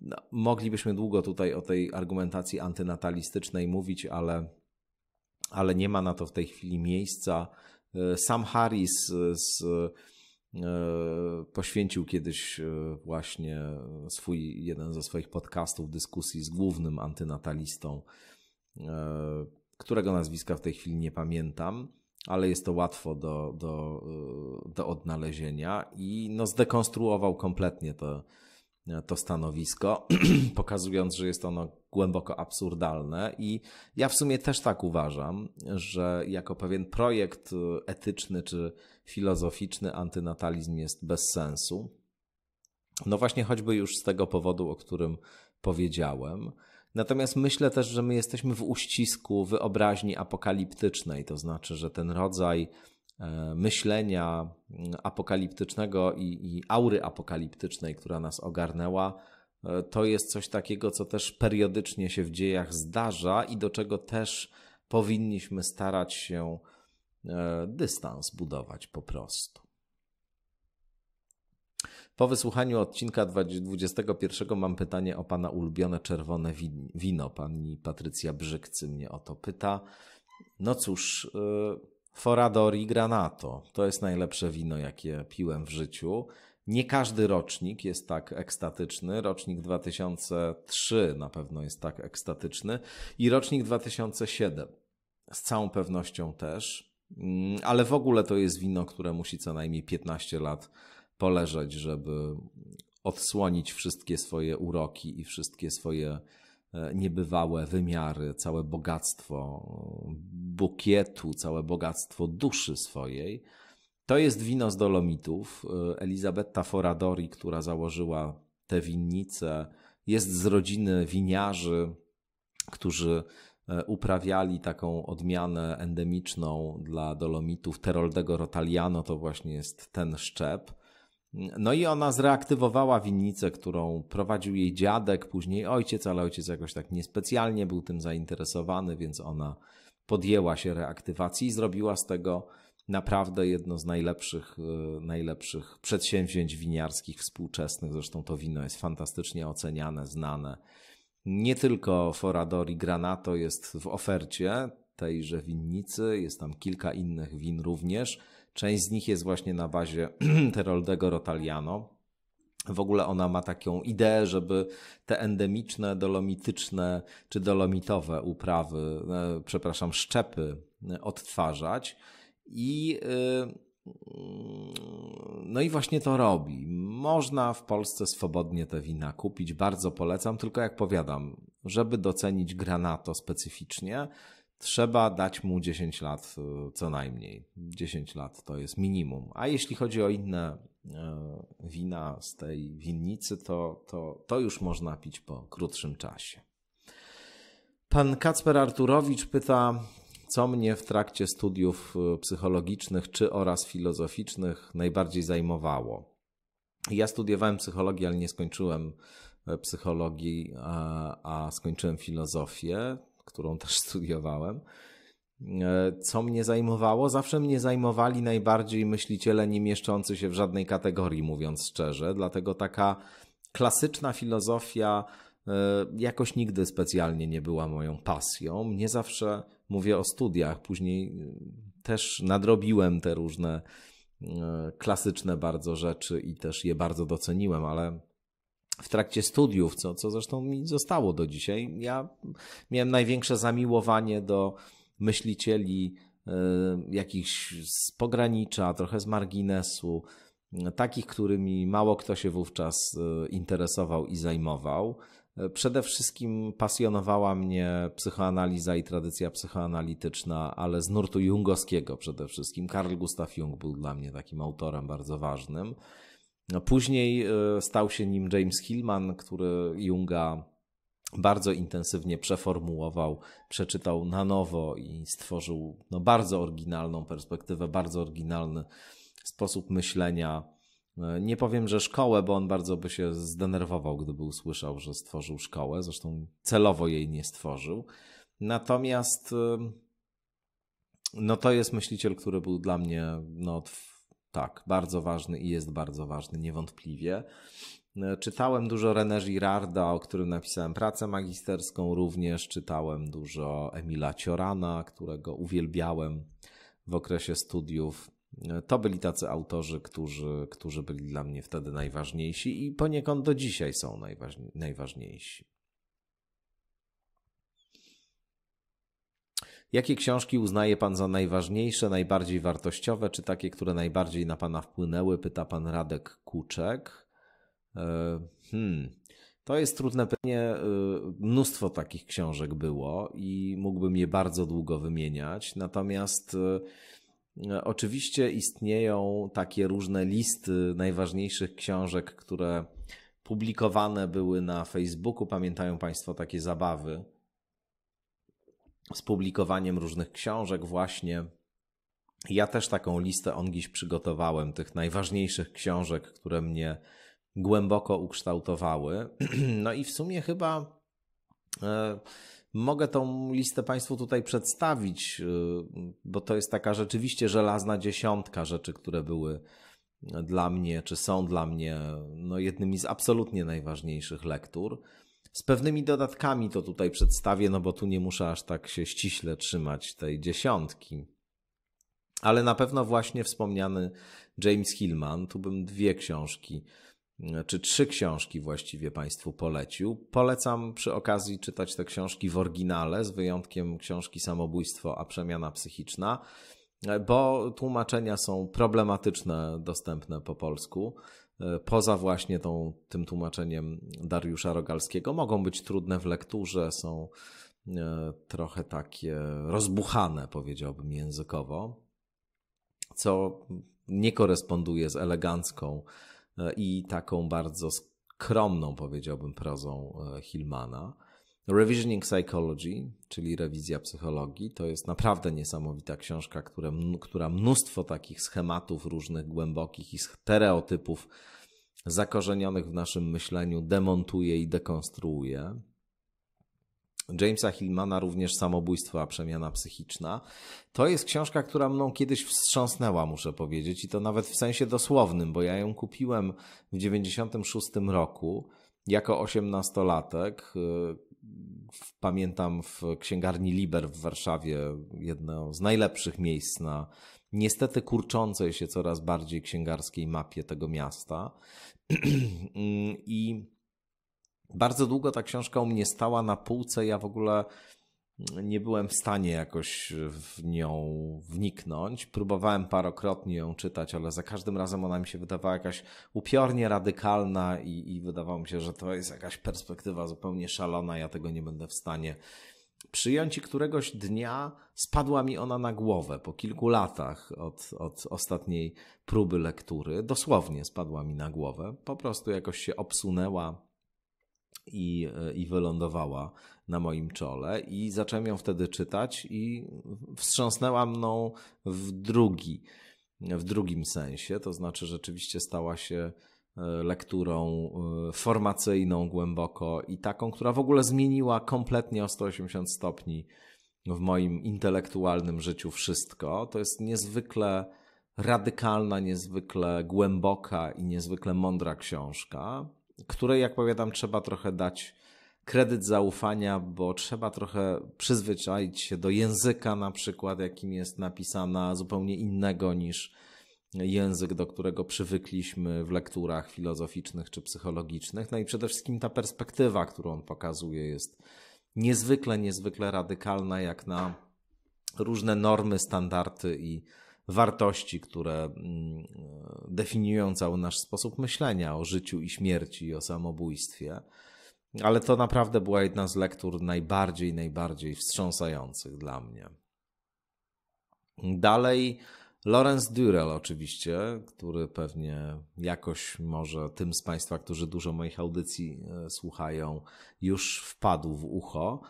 no, moglibyśmy długo tutaj o tej argumentacji antynatalistycznej mówić, ale, ale nie ma na to w tej chwili miejsca. E, sam Harris e, z, e, poświęcił kiedyś właśnie swój, jeden ze swoich podcastów dyskusji z głównym antynatalistą, którego nazwiska w tej chwili nie pamiętam, ale jest to łatwo do, do, do odnalezienia i no zdekonstruował kompletnie to E, to stanowisko, (clears throat) pokazując, że jest ono głęboko absurdalne. I ja w sumie też tak uważam, że jako pewien projekt etyczny czy filozoficzny antynatalizm jest bez sensu. No właśnie, choćby już z tego powodu, o którym powiedziałem. Natomiast myślę też, że my jesteśmy w uścisku wyobraźni apokaliptycznej, to znaczy, że ten rodzaj E, myślenia mm, apokaliptycznego i, i aury apokaliptycznej, która nas ogarnęła, e, to jest coś takiego, co też periodycznie się w dziejach zdarza i do czego też powinniśmy starać się e, dystans budować po prostu. Po wysłuchaniu odcinka 21 mam pytanie o Pana ulubione czerwone wino. Pani Patrycja Brzykcy mnie o to pyta. No cóż, Foradori Granato. To jest najlepsze wino, jakie piłem w życiu. Nie każdy rocznik jest tak ekstatyczny. Rocznik 2003 na pewno jest tak ekstatyczny i rocznik 2007 z całą pewnością też. Mm, ale w ogóle to jest wino, które musi co najmniej 15 lat poleżeć, żeby odsłonić wszystkie swoje uroki i wszystkie swoje E, niebywałe wymiary, całe bogactwo bukietu, całe bogactwo duszy swojej. To jest wino z Dolomitów. E, Elizabetta Foradori, która założyła tę winnicę, jest z rodziny winiarzy, którzy e, uprawiali taką odmianę endemiczną dla Dolomitów. Teroldego Rotaliano to właśnie jest ten szczep. No i ona zreaktywowała winnicę, którą prowadził jej dziadek, później ojciec, ale ojciec jakoś tak niespecjalnie był tym zainteresowany, więc ona podjęła się reaktywacji i zrobiła z tego naprawdę jedno z najlepszych, y, najlepszych przedsięwzięć winiarskich współczesnych. Zresztą to wino jest fantastycznie oceniane, znane. Nie tylko Foradori Granato jest w ofercie tejże winnicy, jest tam kilka innych win również. Część z nich jest właśnie na bazie (clears throat) Teroldego Rotaliano. W ogóle ona ma taką ideę, żeby te endemiczne, dolomityczne czy dolomitowe uprawy, e, przepraszam, szczepy e, odtwarzać i e, no i właśnie to robi. Można w Polsce swobodnie te wina kupić, bardzo polecam, tylko jak powiadam, żeby docenić granato specyficznie, trzeba dać mu 10 lat e, co najmniej. 10 lat to jest minimum. A jeśli chodzi o inne e, wina z tej winnicy, to, to, to już można pić po krótszym czasie. Pan Kacper Arturowicz pyta, co mnie w trakcie studiów e, psychologicznych czy oraz filozoficznych najbardziej zajmowało. Ja studiowałem psychologię, ale nie skończyłem psychologii, a, a skończyłem filozofię którą (laughs) też studiowałem. E, co mnie zajmowało? Zawsze mnie zajmowali najbardziej myśliciele nie mieszczący się w żadnej kategorii, mówiąc szczerze, dlatego taka klasyczna filozofia e, jakoś nigdy specjalnie nie była moją pasją. Nie zawsze mówię o studiach, później e, też nadrobiłem te różne klasyczne bardzo rzeczy i też je bardzo doceniłem, ale w trakcie studiów, co, co zresztą mi zostało do dzisiaj. Ja miałem największe zamiłowanie do myślicieli y, jakichś z pogranicza, trochę z marginesu, takich, którymi mało kto się wówczas y, interesował i zajmował. Y, przede wszystkim pasjonowała mnie psychoanaliza i tradycja psychoanalityczna, ale z nurtu jungowskiego przede wszystkim. Karl Gustav Jung był dla mnie takim autorem bardzo ważnym. No, później e, stał się nim James Hillman, który Junga bardzo intensywnie przeformułował, przeczytał na nowo i stworzył no, bardzo oryginalną perspektywę, bardzo oryginalny sposób myślenia. E, nie powiem, że szkołę, bo on bardzo by się zdenerwował, gdyby usłyszał, że stworzył szkołę. Zresztą celowo jej nie stworzył. Natomiast e, no, to jest myśliciel, który był dla mnie no, tak, bardzo ważny i jest bardzo ważny, niewątpliwie. E, czytałem dużo René Girarda, o którym napisałem pracę magisterską, również czytałem dużo Emila Ciorana, którego uwielbiałem w okresie studiów. E, to byli tacy autorzy, którzy, którzy byli dla mnie wtedy najważniejsi i poniekąd do dzisiaj są najważniejsi. Jakie książki uznaje Pan za najważniejsze, najbardziej wartościowe, czy takie, które najbardziej na Pana wpłynęły? Pyta Pan Radek Kuczek. E, hmm. To jest trudne pytanie. E, mnóstwo takich książek było i mógłbym je bardzo długo wymieniać. Natomiast e, oczywiście istnieją takie różne listy najważniejszych książek, które publikowane były na Facebooku. Pamiętają Państwo takie zabawy? z publikowaniem różnych książek właśnie. Ja też taką listę on dziś przygotowałem, tych najważniejszych książek, które mnie głęboko ukształtowały. (clears throat) No i w sumie chyba e, mogę tą listę Państwu tutaj przedstawić, e, bo to jest taka rzeczywiście żelazna dziesiątka rzeczy, które były dla mnie, czy są dla mnie no jednymi z absolutnie najważniejszych lektur. Z pewnymi dodatkami to tutaj przedstawię, no bo tu nie muszę aż tak się ściśle trzymać tej dziesiątki. Ale na pewno właśnie wspomniany James Hillman, tu bym dwie książki, mm, czy trzy książki właściwie Państwu polecił. Polecam przy okazji czytać te książki w oryginale, z wyjątkiem książki Samobójstwo, a przemiana psychiczna, bo tłumaczenia są problematyczne, dostępne po polsku. E, poza właśnie tą, tym tłumaczeniem Dariusza Rogalskiego, mogą być trudne w lekturze, są e, trochę takie rozbuchane, powiedziałbym językowo, co nie koresponduje z elegancką e, i taką bardzo skromną, powiedziałbym, prozą Hillmana. Revisioning Psychology, czyli rewizja psychologii, to jest naprawdę niesamowita książka, która mnóstwo takich schematów różnych głębokich i stereotypów zakorzenionych w naszym myśleniu demontuje i dekonstruuje. Jamesa Hillmana również Samobójstwo a przemiana psychiczna. To jest książka, która mną kiedyś wstrząsnęła, muszę powiedzieć, i to nawet w sensie dosłownym, bo ja ją kupiłem w 1996 roku jako osiemnastolatek y, pamiętam w księgarni Liber w Warszawie, jedno z najlepszych miejsc na niestety kurczącej się coraz bardziej księgarskiej mapie tego miasta. (clears throat) I bardzo długo ta książka u mnie stała na półce. Ja w ogóle nie byłem w stanie jakoś w nią wniknąć. Próbowałem parokrotnie ją czytać, ale za każdym razem ona mi się wydawała jakaś upiornie radykalna i, i wydawało mi się, że to jest jakaś perspektywa zupełnie szalona, ja tego nie będę w stanie przyjąć i któregoś dnia spadła mi ona na głowę po kilku latach od, od ostatniej próby lektury. Dosłownie spadła mi na głowę, po prostu jakoś się obsunęła i, e, i wylądowała na moim czole i zacząłem ją wtedy czytać i wstrząsnęła mną w drugi, w drugim sensie, to znaczy rzeczywiście stała się e, lekturą e, formacyjną głęboko i taką, która w ogóle zmieniła kompletnie o 180 stopni w moim intelektualnym życiu wszystko. To jest niezwykle radykalna, niezwykle głęboka i niezwykle mądra książka której, jak powiadam, trzeba trochę dać kredyt zaufania, bo trzeba trochę przyzwyczaić się do języka, na przykład, jakim jest napisana, zupełnie innego niż język, do którego przywykliśmy w lekturach filozoficznych czy psychologicznych. No i przede wszystkim ta perspektywa, którą on pokazuje, jest niezwykle, niezwykle radykalna, jak na różne normy, standardy i wartości, które mm, definiują cały nasz sposób myślenia o życiu i śmierci i o samobójstwie. Ale to naprawdę była jedna z lektur najbardziej, najbardziej wstrząsających dla mnie. Dalej Lorenz Durrell oczywiście, który pewnie jakoś może tym z Państwa, którzy dużo moich audycji e, słuchają, już wpadł w ucho.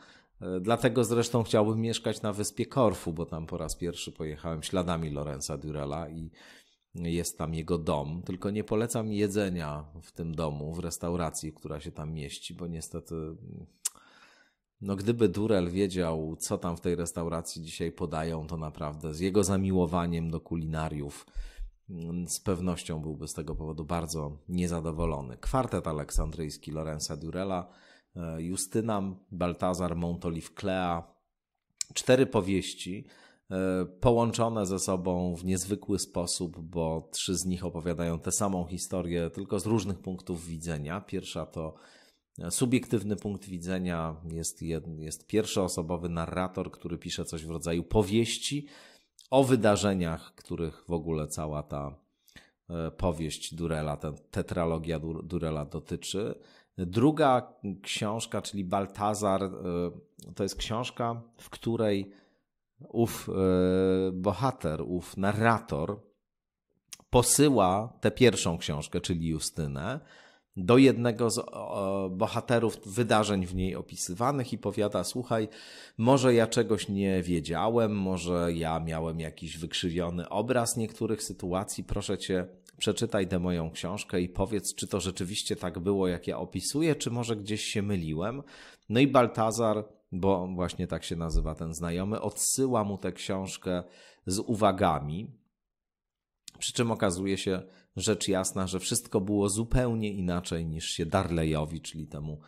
E, dlatego zresztą chciałbym mieszkać na wyspie Korfu, bo tam po raz pierwszy pojechałem śladami Lorenza Durella i jest tam jego dom. Tylko nie polecam jedzenia w tym domu, w restauracji, która się tam mieści, bo niestety no gdyby Durel wiedział, co tam w tej restauracji dzisiaj podają, to naprawdę z jego zamiłowaniem do kulinariów mm, z pewnością byłby z tego powodu bardzo niezadowolony. Kwartet aleksandryjski Lorenza Durela E, Justyna, Baltazar, Montolif Klea. Cztery powieści e, połączone ze sobą w niezwykły sposób, bo trzy z nich opowiadają tę samą historię, tylko z różnych punktów widzenia. Pierwsza to e, subiektywny punkt widzenia, jest, jest pierwszoosobowy narrator, który pisze coś w rodzaju powieści o wydarzeniach, których w ogóle cała ta powieść Durela, ta tetralogia Durela dotyczy. Druga książka, czyli Baltazar, e, to jest książka, w której ów e, bohater, ów narrator posyła tę pierwszą książkę, czyli Justynę, do jednego z bohaterów wydarzeń w niej opisywanych i powiada: Słuchaj, może ja czegoś nie wiedziałem, może ja miałem jakiś wykrzywiony obraz niektórych sytuacji, proszę cię przeczytaj tę moją książkę i powiedz, czy to rzeczywiście tak było, jak ja opisuję, czy może gdzieś się myliłem. No i Baltazar, bo właśnie tak się nazywa ten znajomy, odsyła mu tę książkę z uwagami. Przy czym okazuje się rzecz jasna, że wszystko było zupełnie inaczej niż się Darlejowi, czyli temu,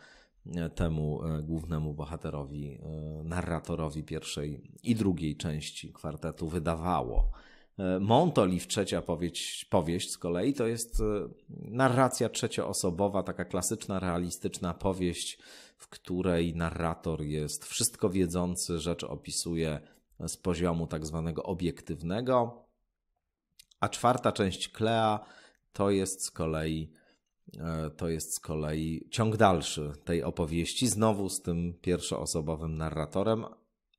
e, temu e, głównemu bohaterowi, e, narratorowi pierwszej i drugiej części kwartetu wydawało. E, Montoli w trzecia powieść, powieść z kolei, to jest e, narracja trzecioosobowa, taka klasyczna, realistyczna powieść, w której narrator jest wszystko wiedzący, rzecz opisuje z poziomu tak zwanego obiektywnego. A czwarta część Klea to jest z kolei e, to jest z kolei ciąg dalszy tej opowieści, znowu z tym pierwszoosobowym narratorem,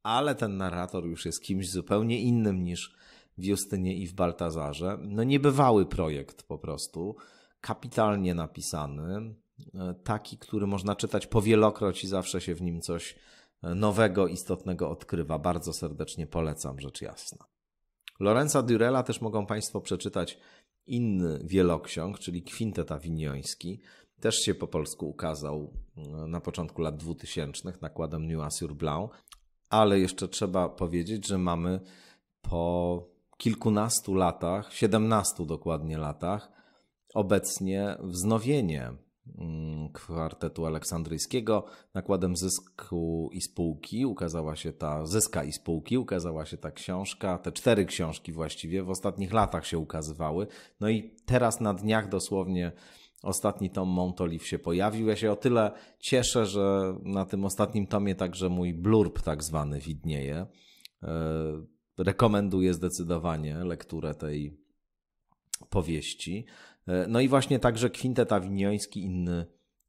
ale ten narrator już jest kimś zupełnie innym niż w Justynie i w Baltazarze. No niebywały projekt po prostu, kapitalnie napisany, e, taki, który można czytać powielokroć i zawsze się w nim coś e, nowego, istotnego odkrywa. Bardzo serdecznie polecam, rzecz jasna. Lorenza Durella też mogą Państwo przeczytać inny wieloksiąg, czyli Kwintet Awinioński. Też się po polsku ukazał e, na początku lat 2000 nakładem Nuance Blanc, ale jeszcze trzeba powiedzieć, że mamy po kilkunastu latach, 17 dokładnie latach, obecnie wznowienie mm, kwartetu aleksandryjskiego. Nakładem zysku i spółki ukazała się ta, zyska i spółki ukazała się ta książka. Te cztery książki właściwie w ostatnich latach się ukazywały. No i teraz na dniach dosłownie ostatni tom Montoliv się pojawił. Ja się o tyle cieszę, że na tym ostatnim tomie także mój blurb tak zwany widnieje e, rekomenduję zdecydowanie lekturę tej powieści. E, no i właśnie także Kwintet Awinioński, inny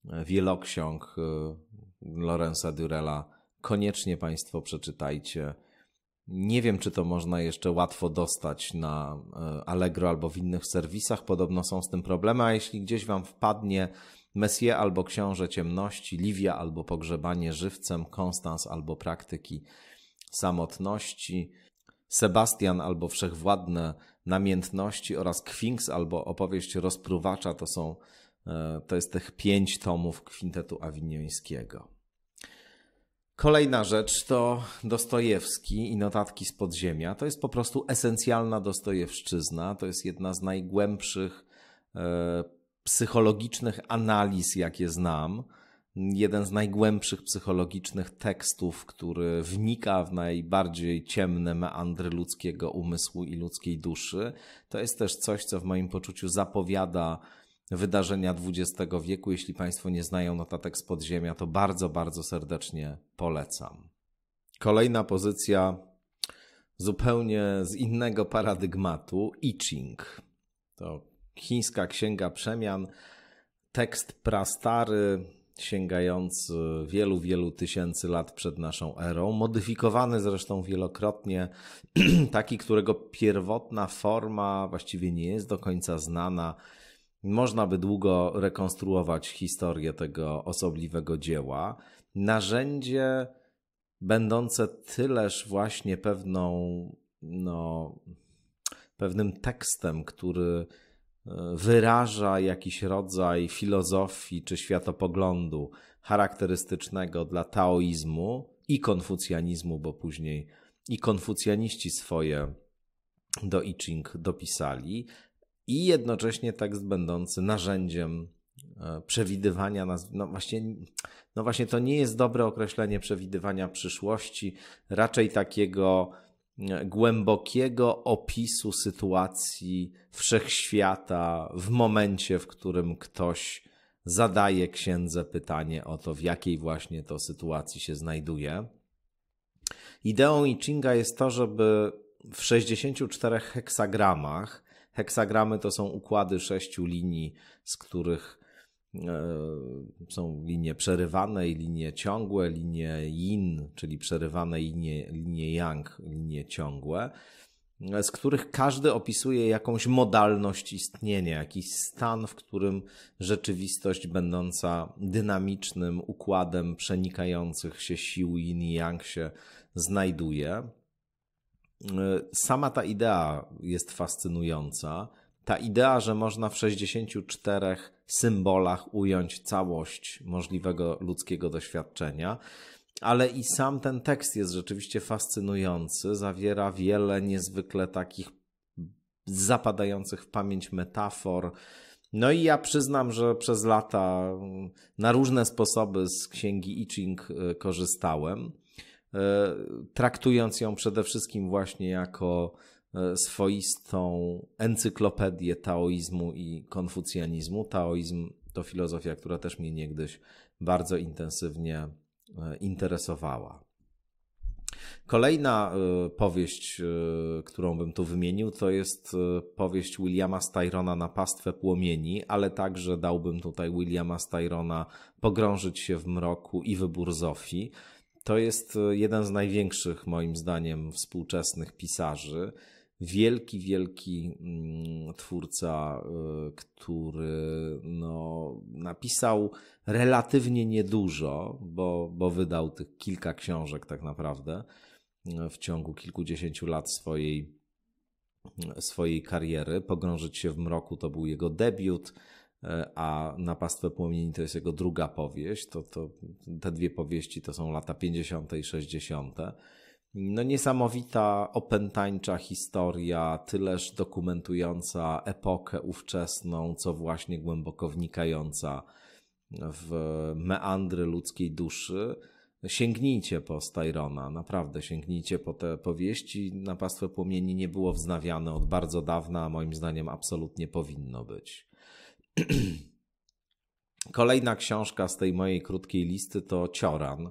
e, wieloksiąg e, Lorenza Durella. Koniecznie Państwo przeczytajcie. Nie wiem, czy to można jeszcze łatwo dostać na Allegro albo w innych serwisach. Podobno są z tym problemy, a jeśli gdzieś Wam wpadnie Messie albo Książę Ciemności, Livia albo Pogrzebanie Żywcem, Konstans albo Praktyki Samotności, Sebastian albo Wszechwładne Namiętności oraz Kwinks albo Opowieść Rozpruwacza to są, e, to jest tych pięć tomów kwintetu awiniońskiego. Kolejna rzecz to Dostojewski i notatki z podziemia. To jest po prostu esencjalna dostojewszczyzna. To jest jedna z najgłębszych e, psychologicznych analiz, jakie znam jeden z najgłębszych psychologicznych tekstów, który wnika w najbardziej ciemne meandry ludzkiego umysłu i ludzkiej duszy. To jest też coś, co w moim poczuciu zapowiada wydarzenia XX wieku. Jeśli Państwo nie znają notatek z podziemia, to bardzo, bardzo serdecznie polecam. Kolejna pozycja zupełnie z innego paradygmatu I Ching. To chińska księga przemian, tekst prastary, sięgający wielu, wielu tysięcy lat przed naszą erą, modyfikowany zresztą wielokrotnie, (clears throat) taki, którego pierwotna forma właściwie nie jest do końca znana. Można by długo rekonstruować historię tego osobliwego dzieła. Narzędzie będące tyleż właśnie pewną, no, pewnym tekstem, który wyraża jakiś rodzaj filozofii czy światopoglądu charakterystycznego dla taoizmu i konfucjanizmu, bo później i konfucjaniści swoje do I Ching dopisali, i jednocześnie tekst będący narzędziem e, przewidywania, no właśnie, no właśnie to nie jest dobre określenie przewidywania przyszłości, raczej takiego głębokiego opisu sytuacji wszechświata w momencie, w którym ktoś zadaje księdze pytanie o to, w jakiej właśnie to sytuacji się znajduje. Ideą I Chinga jest to, żeby w 64 heksagramach, heksagramy to są układy sześciu linii, z których E, są linie przerywane i linie ciągłe, linie yin, czyli przerywane linie, linie yang, linie ciągłe, e, z których każdy opisuje jakąś modalność istnienia, jakiś stan, w którym rzeczywistość będąca dynamicznym układem przenikających się sił yin i yang się znajduje. E, sama ta idea jest fascynująca. Ta idea, że można w 64 symbolach ująć całość możliwego ludzkiego doświadczenia. Ale i sam ten tekst jest rzeczywiście fascynujący, zawiera wiele niezwykle takich zapadających w pamięć metafor, no i ja przyznam, że przez lata na różne sposoby z księgi I Ching e, korzystałem, e, traktując ją przede wszystkim właśnie jako E, swoistą encyklopedię taoizmu i konfucjanizmu. Taoizm to filozofia, która też mnie niegdyś bardzo intensywnie e, interesowała. Kolejna e, powieść, którą bym tu wymienił, to jest powieść Williama Styrona na pastwę płomieni, ale także dałbym tutaj Williama Styrona pogrążyć się w mroku i wybór Zofii. To jest jeden z największych, moim zdaniem, współczesnych pisarzy wielki, wielki mm, twórca, y, który no, napisał relatywnie niedużo, bo, bo wydał tych kilka książek tak naprawdę y, w ciągu kilkudziesięciu lat swojej, y, swojej kariery. Pogrążyć się w mroku to był jego debiut, a Na pastwę płomieni to jest jego druga powieść. To, to, te dwie powieści to są lata 50. i 60 no niesamowita, opętańcza historia, tyleż dokumentująca epokę ówczesną, co właśnie głęboko wnikająca w meandry ludzkiej duszy. Sięgnijcie po Styrona, naprawdę sięgnijcie po te powieści. Na pastwę płomieni nie było wznawiane od bardzo dawna, a moim zdaniem absolutnie powinno być. (clears throat) Kolejna książka z tej mojej krótkiej listy to Cioran.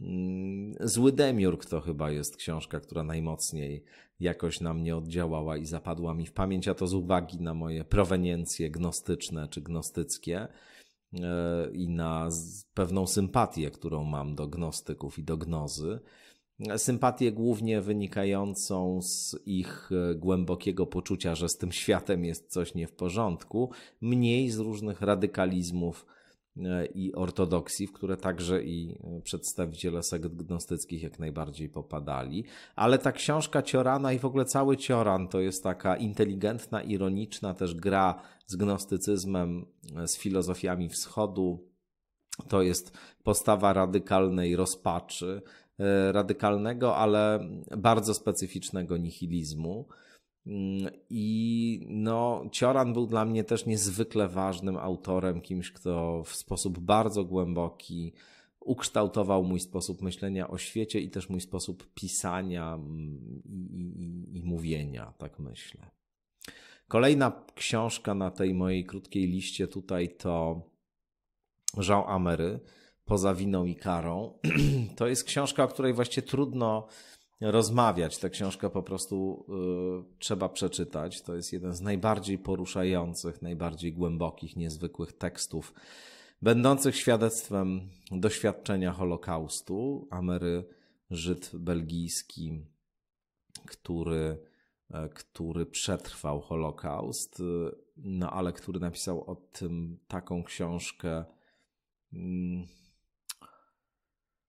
Mm, Zły Demiurg to chyba jest książka, która najmocniej jakoś na mnie oddziałała i zapadła mi w pamięć, a to z uwagi na moje proweniencje gnostyczne czy gnostyckie e, i na pewną sympatię, którą mam do gnostyków i do gnozy. Sympatię głównie wynikającą z ich e, głębokiego poczucia, że z tym światem jest coś nie w porządku, mniej z różnych radykalizmów E, i ortodoksji, w które także i e, przedstawiciele sekt gnostyckich jak najbardziej popadali. Ale ta książka Ciorana i w ogóle cały Cioran to jest taka inteligentna, ironiczna też gra z gnostycyzmem, e, z filozofiami wschodu. To jest postawa radykalnej rozpaczy, radykalnego, ale bardzo specyficznego nihilizmu. Mm, I no, Cioran był dla mnie też niezwykle ważnym autorem, kimś, kto w sposób bardzo głęboki ukształtował mój sposób myślenia o świecie i też mój sposób pisania mm, i, i, i mówienia, tak myślę. Kolejna książka na tej mojej krótkiej liście tutaj to Jean Amery, Poza winą i karą. (clears throat) To jest książka, o której właściwie trudno rozmawiać. Tę książkę po prostu y, trzeba przeczytać. To jest jeden z najbardziej poruszających, najbardziej głębokich, niezwykłych tekstów, będących świadectwem doświadczenia Holokaustu. Amery Żyd belgijski, który, e, który przetrwał Holokaust, y, no ale który napisał o tym taką książkę. Y,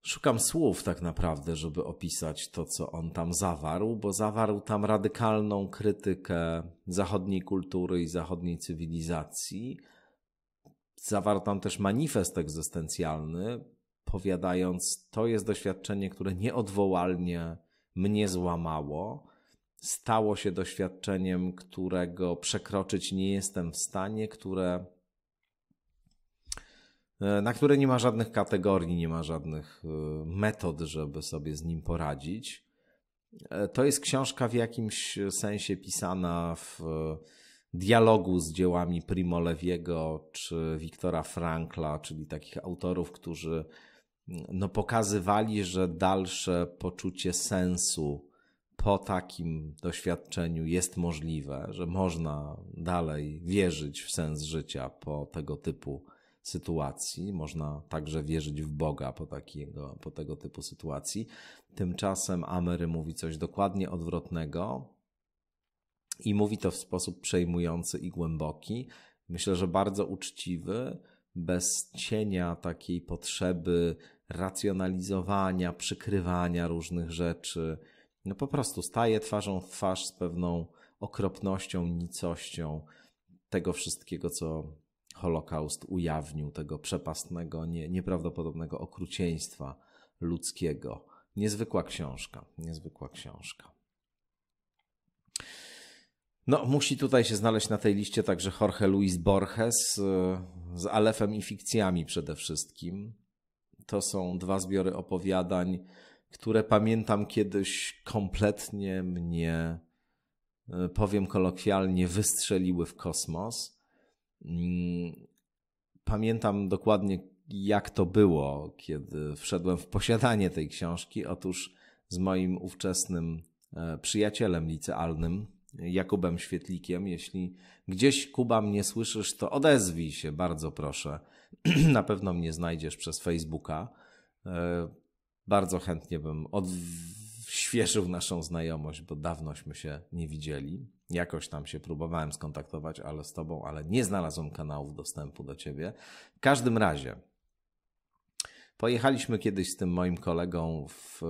Szukam słów tak naprawdę, żeby opisać to, co on tam zawarł, bo zawarł tam radykalną krytykę zachodniej kultury i zachodniej cywilizacji. Zawarł tam też manifest egzystencjalny, powiadając, to jest doświadczenie, które nieodwołalnie mnie złamało. Stało się doświadczeniem, którego przekroczyć nie jestem w stanie, które E, na które nie ma żadnych kategorii, nie ma żadnych e, metod, żeby sobie z nim poradzić. E, to jest książka w jakimś sensie pisana w dialogu z dziełami Primo Leviego czy Wiktora Frankla, czyli takich autorów, którzy mm, no, pokazywali, że dalsze poczucie sensu po takim doświadczeniu jest możliwe, że można dalej wierzyć w sens życia po tego typu sytuacji. Można także wierzyć w Boga po, takiego, po tego typu sytuacji. Tymczasem Amery mówi coś dokładnie odwrotnego i mówi to w sposób przejmujący i głęboki. Myślę, że bardzo uczciwy, bez cienia takiej potrzeby racjonalizowania, przykrywania różnych rzeczy. No po prostu staje twarzą w twarz z pewną okropnością, nicością tego wszystkiego, co Holokaust ujawnił tego przepastnego, nie, nieprawdopodobnego okrucieństwa ludzkiego. Niezwykła książka, niezwykła książka. No, musi tutaj się znaleźć na tej liście także Jorge Luis Borges y, z Alefem i Fikcjami przede wszystkim. To są dwa zbiory opowiadań, które pamiętam kiedyś kompletnie mnie, y, powiem kolokwialnie, wystrzeliły w kosmos. Mm, pamiętam dokładnie, jak to było, kiedy wszedłem w posiadanie tej książki. Otóż z moim ówczesnym e, przyjacielem licealnym, Jakubem Świetlikiem. Jeśli gdzieś, Kuba, mnie słyszysz, to odezwij się, bardzo proszę. (clears throat) Na pewno mnie znajdziesz przez Facebooka. E, bardzo chętnie bym odświeżył naszą znajomość, bo dawnośmy się nie widzieli. Jakoś tam się próbowałem skontaktować, ale z tobą, ale nie znalazłem kanałów dostępu do ciebie. W każdym razie, pojechaliśmy kiedyś z tym moim kolegą w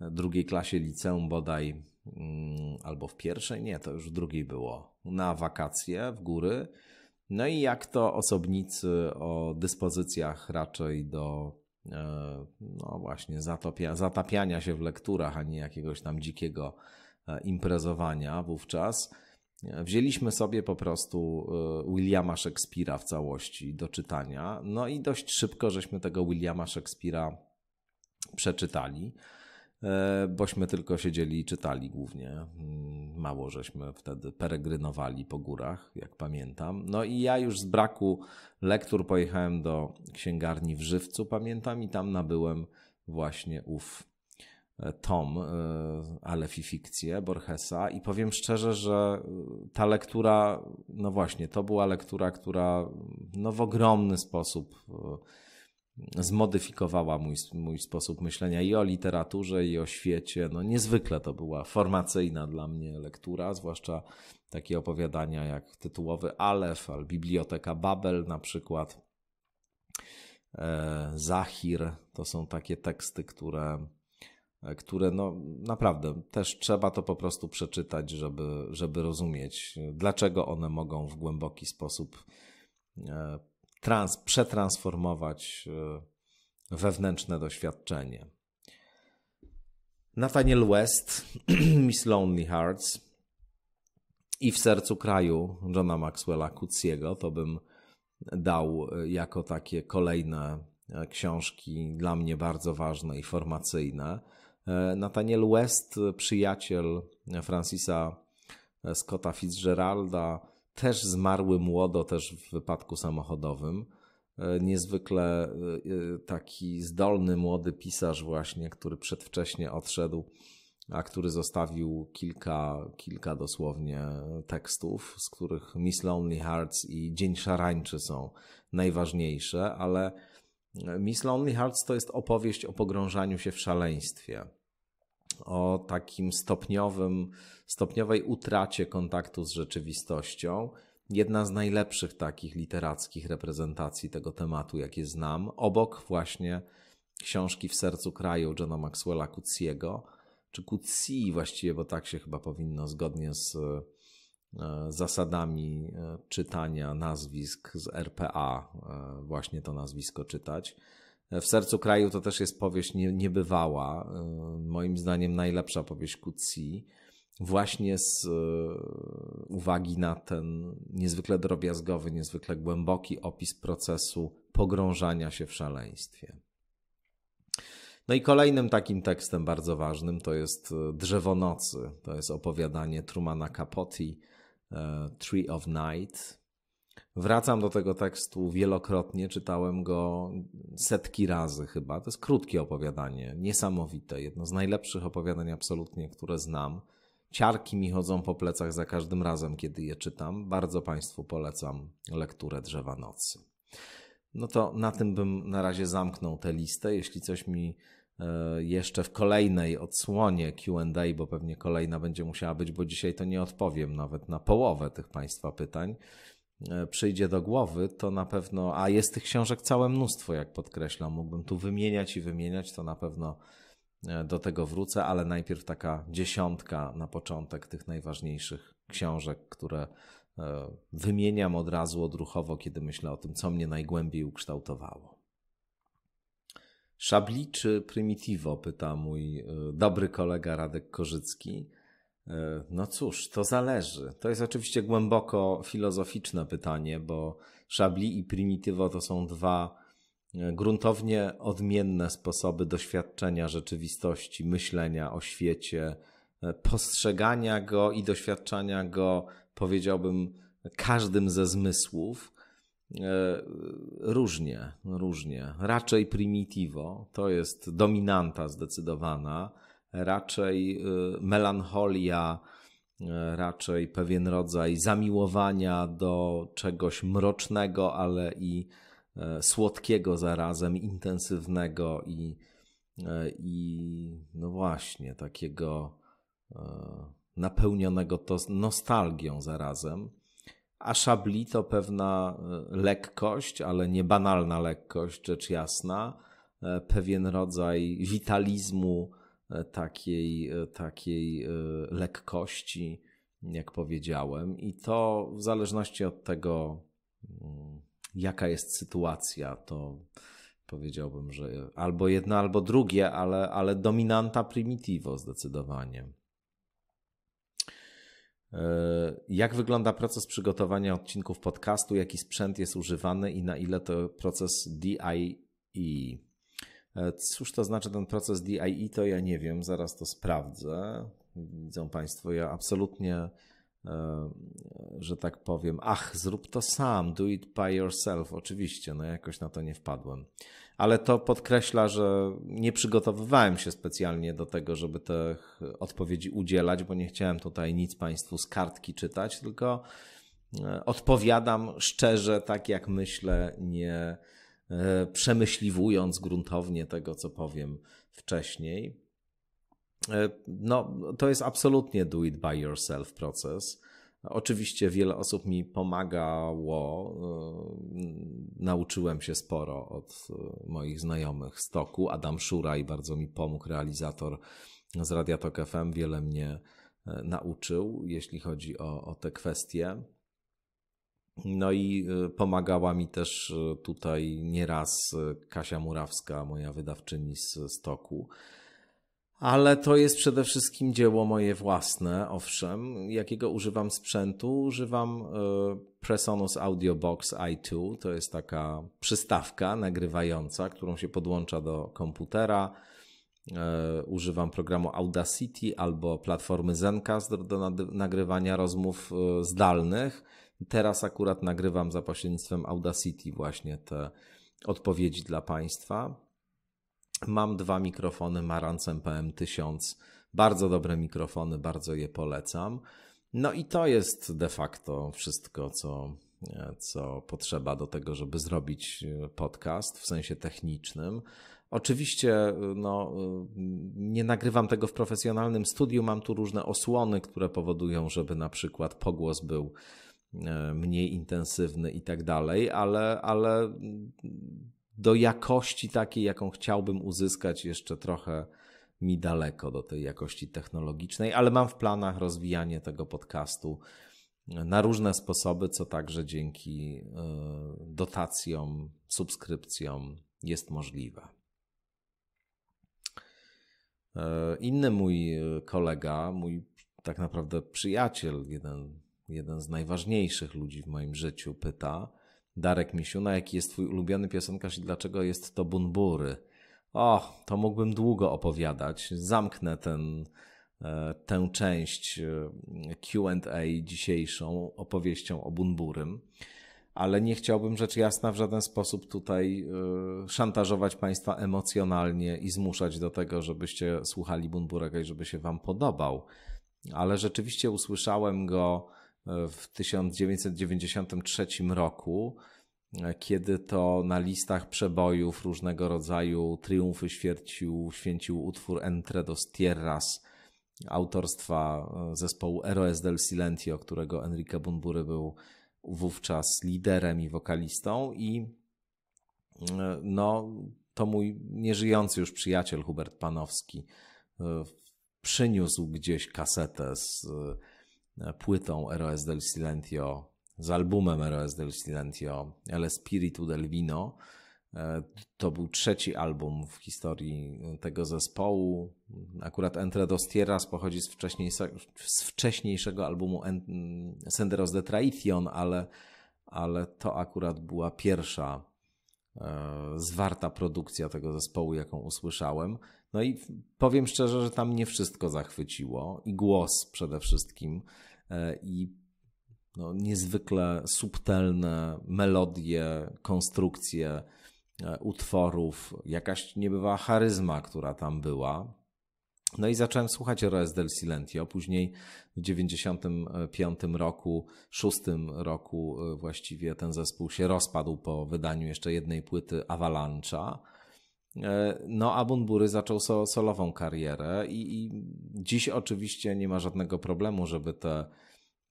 e, drugiej klasie liceum bodaj, mm, albo w pierwszej, nie, to już w drugiej było, na wakacje w góry. No i jak to osobnicy o dyspozycjach raczej do e, no właśnie zatopia, zatapiania się w lekturach, a nie jakiegoś tam dzikiego E, imprezowania wówczas. Wzięliśmy sobie po prostu e, Williama Szekspira w całości do czytania, no i dość szybko żeśmy tego Williama Szekspira przeczytali, e, bośmy tylko siedzieli i czytali głównie. Mm, mało żeśmy wtedy peregrynowali po górach, jak pamiętam. No i ja już z braku lektur pojechałem do księgarni w Żywcu, pamiętam, i tam nabyłem właśnie ów E, tom e, Alef i Fikcję Borgesa i powiem szczerze, że e, ta lektura, no właśnie, to była lektura, która no w ogromny sposób zmodyfikowała mój, mój sposób myślenia i o literaturze, i o świecie. No niezwykle to była formacyjna dla mnie lektura, zwłaszcza takie opowiadania jak tytułowy Alef, albo Biblioteka Babel na przykład, Zahir. To są takie teksty, które E, które no naprawdę też trzeba to po prostu przeczytać, żeby, żeby rozumieć, dlaczego one mogą w głęboki sposób e, trans, przetransformować e, wewnętrzne doświadczenie. Nathaniel West, (clears throat) Miss Lonely Hearts i W sercu kraju Johna Maxwella Kuciego, to bym dał jako takie kolejne książki dla mnie bardzo ważne i formacyjne. E, Nathaniel West, przyjaciel Francisa e, Scotta Fitzgeralda, też zmarły młodo, też w wypadku samochodowym. E, niezwykle taki zdolny młody pisarz, właśnie, który przedwcześnie odszedł, a który zostawił kilka, kilka dosłownie tekstów, z których Miss Lonely Hearts i Dzień Szarańczy są najważniejsze, ale Miss Lonely Hearts to jest opowieść o pogrążaniu się w szaleństwie, o takim stopniowym, stopniowej utracie kontaktu z rzeczywistością. Jedna z najlepszych takich literackich reprezentacji tego tematu, jakie znam, obok właśnie książki w sercu kraju Johna Maxwella Kuciego, czy Kutsi właściwie, bo tak się chyba powinno zgodnie z E, zasadami e, czytania nazwisk z RPA, e, właśnie to nazwisko czytać. W sercu kraju to też jest powieść niebywała, moim zdaniem najlepsza powieść Kutsi, właśnie z uwagi na ten niezwykle drobiazgowy, niezwykle głęboki opis procesu pogrążania się w szaleństwie. No i kolejnym takim tekstem bardzo ważnym to jest Drzewo Nocy. To jest opowiadanie Trumana Capote'a E, Tree of Night. Wracam do tego tekstu wielokrotnie, czytałem go setki razy chyba. To jest krótkie opowiadanie, niesamowite, jedno z najlepszych opowiadań absolutnie, które znam. Ciarki mi chodzą po plecach za każdym razem, kiedy je czytam. Bardzo Państwu polecam lekturę Drzewa Nocy. No to na tym bym na razie zamknął tę listę. Jeśli coś mi E, jeszcze w kolejnej odsłonie QA, bo pewnie kolejna będzie musiała być, bo dzisiaj to nie odpowiem nawet na połowę tych Państwa pytań. E, przyjdzie do głowy, to na pewno, a jest tych książek całe mnóstwo, jak podkreślam, mógłbym tu wymieniać i wymieniać, to na pewno e, do tego wrócę, ale najpierw taka dziesiątka na początek tych najważniejszych książek, które wymieniam od razu odruchowo, kiedy myślę o tym, co mnie najgłębiej ukształtowało. Szabli czy Primitivo? Pyta mój e, dobry kolega Radek Korzycki. E, no cóż, to zależy. To jest oczywiście głęboko filozoficzne pytanie, bo Szabli i Primitivo to są dwa e, gruntownie odmienne sposoby doświadczenia rzeczywistości, myślenia o świecie, postrzegania go i doświadczania go, powiedziałbym, każdym ze zmysłów. E, różnie, różnie. Raczej primitivo, to jest dominanta zdecydowana, raczej e, melancholia, e, raczej pewien rodzaj zamiłowania do czegoś mrocznego, ale i słodkiego zarazem, intensywnego i, i no właśnie takiego napełnionego to nostalgią zarazem a szabli to pewna e, lekkość, ale nie banalna lekkość, rzecz jasna, e, pewien rodzaj witalizmu, e, takiej, takiej lekkości, jak powiedziałem, i to w zależności od tego, mm, jaka jest sytuacja, to powiedziałbym, że albo jedno, albo drugie, ale, ale dominanta primitivo zdecydowanie. E, jak wygląda proces przygotowania odcinków podcastu? Jaki sprzęt jest używany i na ile to proces DIE? E, cóż to znaczy ten proces DIE, to ja nie wiem, zaraz to sprawdzę. Widzą Państwo, ja absolutnie, e, że tak powiem, ach, zrób to sam, do it by yourself. Oczywiście, no jakoś na to nie wpadłem ale to podkreśla, że nie przygotowywałem się specjalnie do tego, żeby tych odpowiedzi udzielać, bo nie chciałem tutaj nic Państwu z kartki czytać, tylko e, odpowiadam szczerze, tak jak myślę, nie e, przemyśliwując gruntownie tego, co powiem wcześniej. E, no, to jest absolutnie do it by yourself proces. Oczywiście wiele osób mi pomagało. E, nauczyłem się sporo od e, moich znajomych z toku. Adam Szuraj bardzo mi pomógł, realizator z Radiatok FM. Wiele mnie e, nauczył, jeśli chodzi o, o te kwestie. No i pomagała mi też tutaj nieraz Kasia Murawska, moja wydawczyni z Stoku ale to jest przede wszystkim dzieło moje własne, owszem, jakiego używam sprzętu. Używam e, Presonus Audio Box i2, to jest taka przystawka nagrywająca, którą się podłącza do komputera. E, używam programu Audacity albo platformy Zencast do, do nagrywania rozmów e, zdalnych. Teraz akurat nagrywam za pośrednictwem Audacity właśnie te odpowiedzi dla Państwa. Mam dwa mikrofony Marancem PM1000. Bardzo dobre mikrofony, bardzo je polecam. No i to jest de facto wszystko, co, co potrzeba do tego, żeby zrobić e, podcast w sensie technicznym. Oczywiście e, no, e, nie nagrywam tego w profesjonalnym studiu, mam tu różne osłony, które powodują, żeby na przykład pogłos był mniej intensywny i tak dalej, ale, ale do jakości takiej, jaką chciałbym uzyskać, jeszcze trochę mi daleko do tej jakości technologicznej, ale mam w planach rozwijanie tego podcastu na różne sposoby, co także dzięki e, dotacjom, subskrypcjom jest możliwe. E, inny mój e, kolega, mój tak naprawdę przyjaciel, jeden, jeden z najważniejszych ludzi w moim życiu, pyta, Darek Misiuna, jaki jest twój ulubiony piosenkarz i dlaczego jest to Bunbury? O, to mógłbym długo opowiadać. Zamknę ten, e, tę część e, QA dzisiejszą opowieścią o Bunburym, ale nie chciałbym rzecz jasna w żaden sposób tutaj e, szantażować Państwa emocjonalnie i zmuszać do tego, żebyście słuchali Bunburego i żeby się Wam podobał. Ale rzeczywiście usłyszałem go w 1993 roku, e, kiedy to na listach przebojów różnego rodzaju triumfy świercił, święcił utwór Entre dos Tierras autorstwa e, zespołu Eroes del Silentio, którego Enrique Bunbury był wówczas liderem i wokalistą i e, no, to mój nieżyjący już przyjaciel Hubert Panowski przyniósł gdzieś kasetę z E, płytą *eros del Silentio, z albumem *eros del Silentio, El Espíritu del Vino. E, to był trzeci album w historii tego zespołu. Akurat Entre dos Tierras pochodzi z, z wcześniejszego albumu Senderos de Traición, ale, ale to akurat była pierwsza e, zwarta produkcja tego zespołu, jaką usłyszałem. No i powiem szczerze, że tam nie wszystko zachwyciło i głos przede wszystkim e, i no, niezwykle subtelne melodie, konstrukcje e, utworów, jakaś niebywała charyzma, która tam była. No i zacząłem słuchać Res del Silentio. Później w 95 roku, szóstym roku e, właściwie ten zespół się rozpadł po wydaniu jeszcze jednej płyty Avalancha. E, no, Abunbury zaczął so, solową karierę i, i, dziś oczywiście nie ma żadnego problemu, żeby te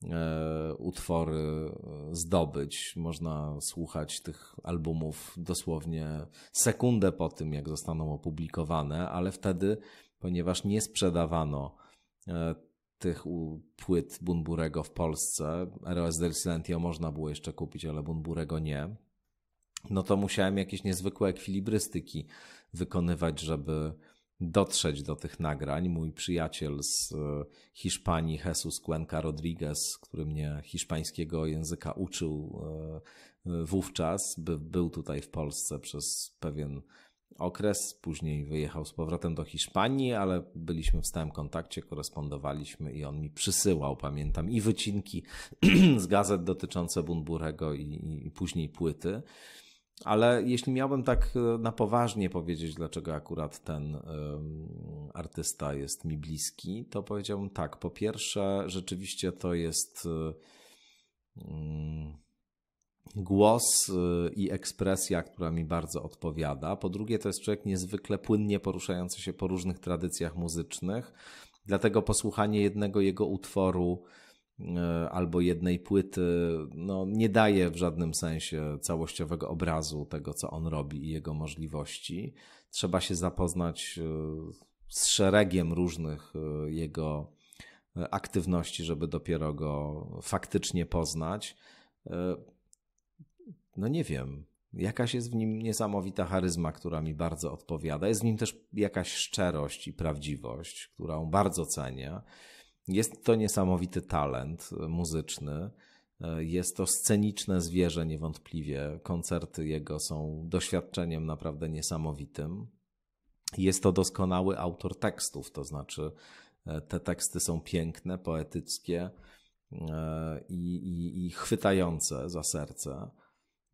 e, utwory zdobyć. Można słuchać tych albumów dosłownie sekundę po tym, jak zostaną opublikowane, ale wtedy, ponieważ nie sprzedawano e, tych płyt Bunburego w Polsce, ROS Del Silentio można było jeszcze kupić, ale Bunburego nie, no to musiałem jakieś niezwykłe ekwilibrystyki wykonywać, żeby dotrzeć do tych nagrań. Mój przyjaciel z e, Hiszpanii, Jesus Cuenca Rodriguez, który mnie hiszpańskiego języka uczył e, e, wówczas, by, był tutaj w Polsce przez pewien okres, później wyjechał z powrotem do Hiszpanii, ale byliśmy w stałym kontakcie, korespondowaliśmy i on mi przysyłał, pamiętam, i wycinki (clears throat) z gazet dotyczące Bunburego i, i później płyty. Ale jeśli miałbym tak e, na poważnie powiedzieć, dlaczego akurat ten artysta jest mi bliski, to powiedziałbym tak. Po pierwsze, rzeczywiście to jest e, mm, głos e, i ekspresja, która mi bardzo odpowiada. Po drugie, to jest człowiek niezwykle płynnie poruszający się po różnych tradycjach muzycznych. Dlatego posłuchanie jednego jego utworu E, albo jednej płyty no, nie daje w żadnym sensie całościowego obrazu tego, co on robi i jego możliwości. Trzeba się zapoznać e, z szeregiem różnych e, jego aktywności, żeby dopiero go faktycznie poznać. No nie wiem. Jakaś jest w nim niesamowita charyzma, która mi bardzo odpowiada. Jest w nim też jakaś szczerość i prawdziwość, którą bardzo cenię. Jest to niesamowity talent e, muzyczny. E, jest to sceniczne zwierzę niewątpliwie. Koncerty jego są doświadczeniem naprawdę niesamowitym. Jest to doskonały autor tekstów, to znaczy e, te teksty są piękne, poetyckie i, i, i chwytające za serce.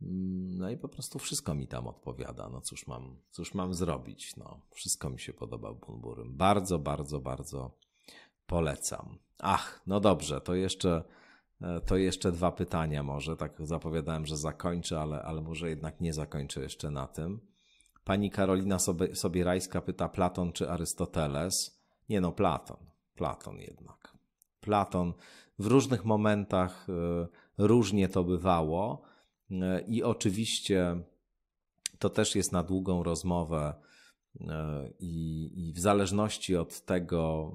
Mm, no i po prostu wszystko mi tam odpowiada. No cóż mam, cóż mam zrobić? No, wszystko mi się podoba Bunburym. Bardzo, bardzo, bardzo polecam. Ach, no dobrze, to jeszcze, e, to jeszcze dwa pytania może. Tak zapowiadałem, że zakończę, ale, ale może jednak nie zakończę jeszcze na tym. Pani Karolina Sobierajska pyta Platon czy Arystoteles? Nie no, Platon. Platon jednak. Platon w różnych momentach e, różnie to bywało e, i oczywiście to też jest na długą rozmowę i, i w zależności od tego,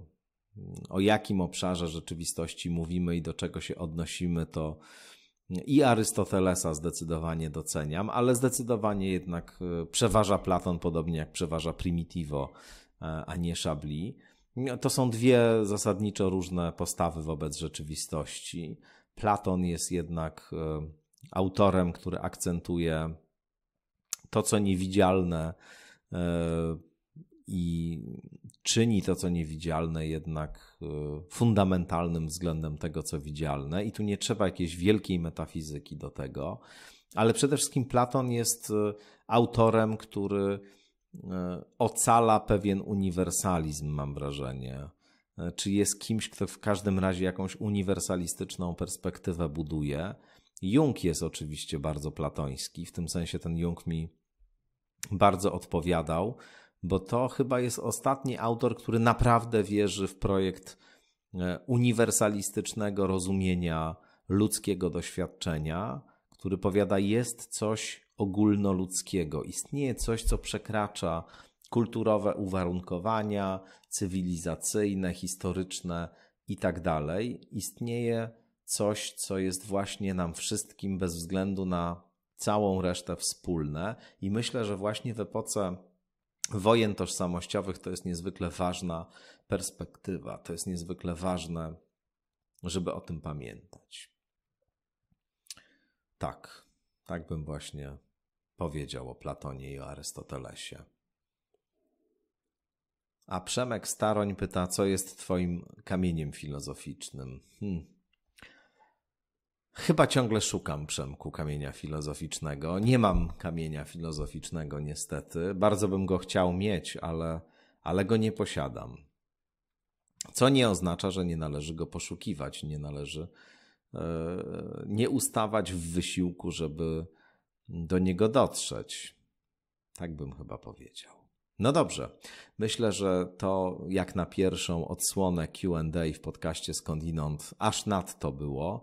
o jakim obszarze rzeczywistości mówimy i do czego się odnosimy, to i Arystotelesa zdecydowanie doceniam, ale zdecydowanie jednak e, przeważa Platon, podobnie jak przeważa Primitivo, e, a nie Szabli. To są dwie zasadniczo różne postawy wobec rzeczywistości. Platon jest jednak e, autorem, który akcentuje to, co niewidzialne i czyni to, co niewidzialne, jednak y, fundamentalnym względem tego, co widzialne, i tu nie trzeba jakiejś wielkiej metafizyki do tego, ale przede wszystkim Platon jest y, autorem, który y, ocala pewien uniwersalizm, mam wrażenie. Czy jest kimś, kto w każdym razie jakąś uniwersalistyczną perspektywę buduje. Jung jest oczywiście bardzo platoński, w tym sensie ten Jung mi bardzo odpowiadał bo to chyba jest ostatni autor, który naprawdę wierzy w projekt e, uniwersalistycznego rozumienia ludzkiego doświadczenia, który powiada, jest coś ogólnoludzkiego, istnieje coś, co przekracza kulturowe uwarunkowania, cywilizacyjne, historyczne i tak dalej. Istnieje coś, co jest właśnie nam wszystkim bez względu na całą resztę wspólne i myślę, że właśnie w epoce wojen tożsamościowych to jest niezwykle ważna perspektywa, to jest niezwykle ważne, żeby o tym pamiętać. Tak, tak bym właśnie powiedział o Platonie i o Arystotelesie. A Przemek Staroń pyta, co jest twoim kamieniem filozoficznym? Hmm. Chyba ciągle szukam, Przemku, kamienia filozoficznego. Nie mam kamienia filozoficznego, niestety. Bardzo bym go chciał mieć, ale, ale go nie posiadam. Co nie oznacza, że nie należy go poszukiwać, nie należy e, nie ustawać w wysiłku, żeby do niego dotrzeć. Tak bym chyba powiedział. No dobrze, myślę, że to jak na pierwszą odsłonę QA w podcaście Skądinąd aż nadto było.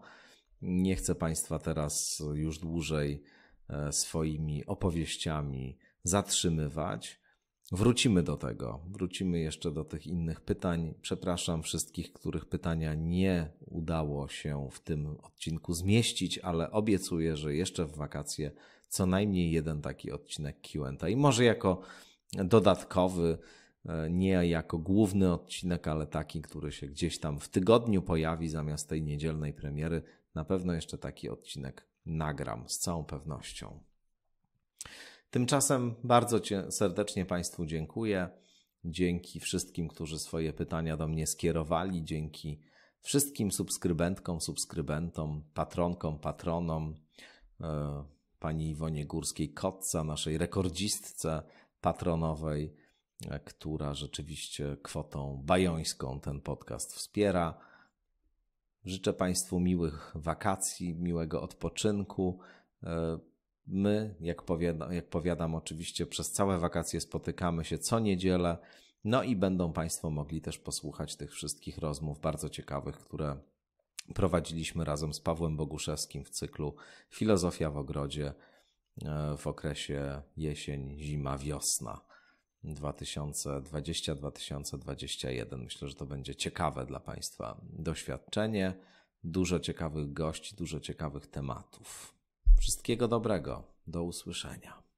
Nie chcę Państwa teraz już dłużej e, swoimi opowieściami zatrzymywać. Wrócimy do tego, wrócimy jeszcze do tych innych pytań. Przepraszam wszystkich, których pytania nie udało się w tym odcinku zmieścić, ale obiecuję, że jeszcze w wakacje co najmniej jeden taki odcinek QA. I może jako dodatkowy, e, nie jako główny odcinek, ale taki, który się gdzieś tam w tygodniu pojawi zamiast tej niedzielnej premiery. Na pewno jeszcze taki odcinek nagram z całą pewnością. Tymczasem bardzo serdecznie Państwu dziękuję. Dzięki wszystkim, którzy swoje pytania do mnie skierowali, dzięki wszystkim subskrybentkom, subskrybentom, patronkom, patronom, e, pani Iwonie Górskiej-Kotca, naszej rekordzistce patronowej, e, która rzeczywiście kwotą bajońską ten podcast wspiera. Życzę Państwu miłych wakacji, miłego odpoczynku. E, my, jak, powiada, jak powiadam, oczywiście przez całe wakacje spotykamy się co niedzielę. No i będą Państwo mogli też posłuchać tych wszystkich rozmów bardzo ciekawych, które prowadziliśmy razem z Pawłem Boguszewskim w cyklu Filozofia w Ogrodzie e, w okresie jesień, zima, wiosna. 2020-2021. Myślę, że to będzie ciekawe dla Państwa doświadczenie. Dużo ciekawych gości, dużo ciekawych tematów. Wszystkiego dobrego. Do usłyszenia.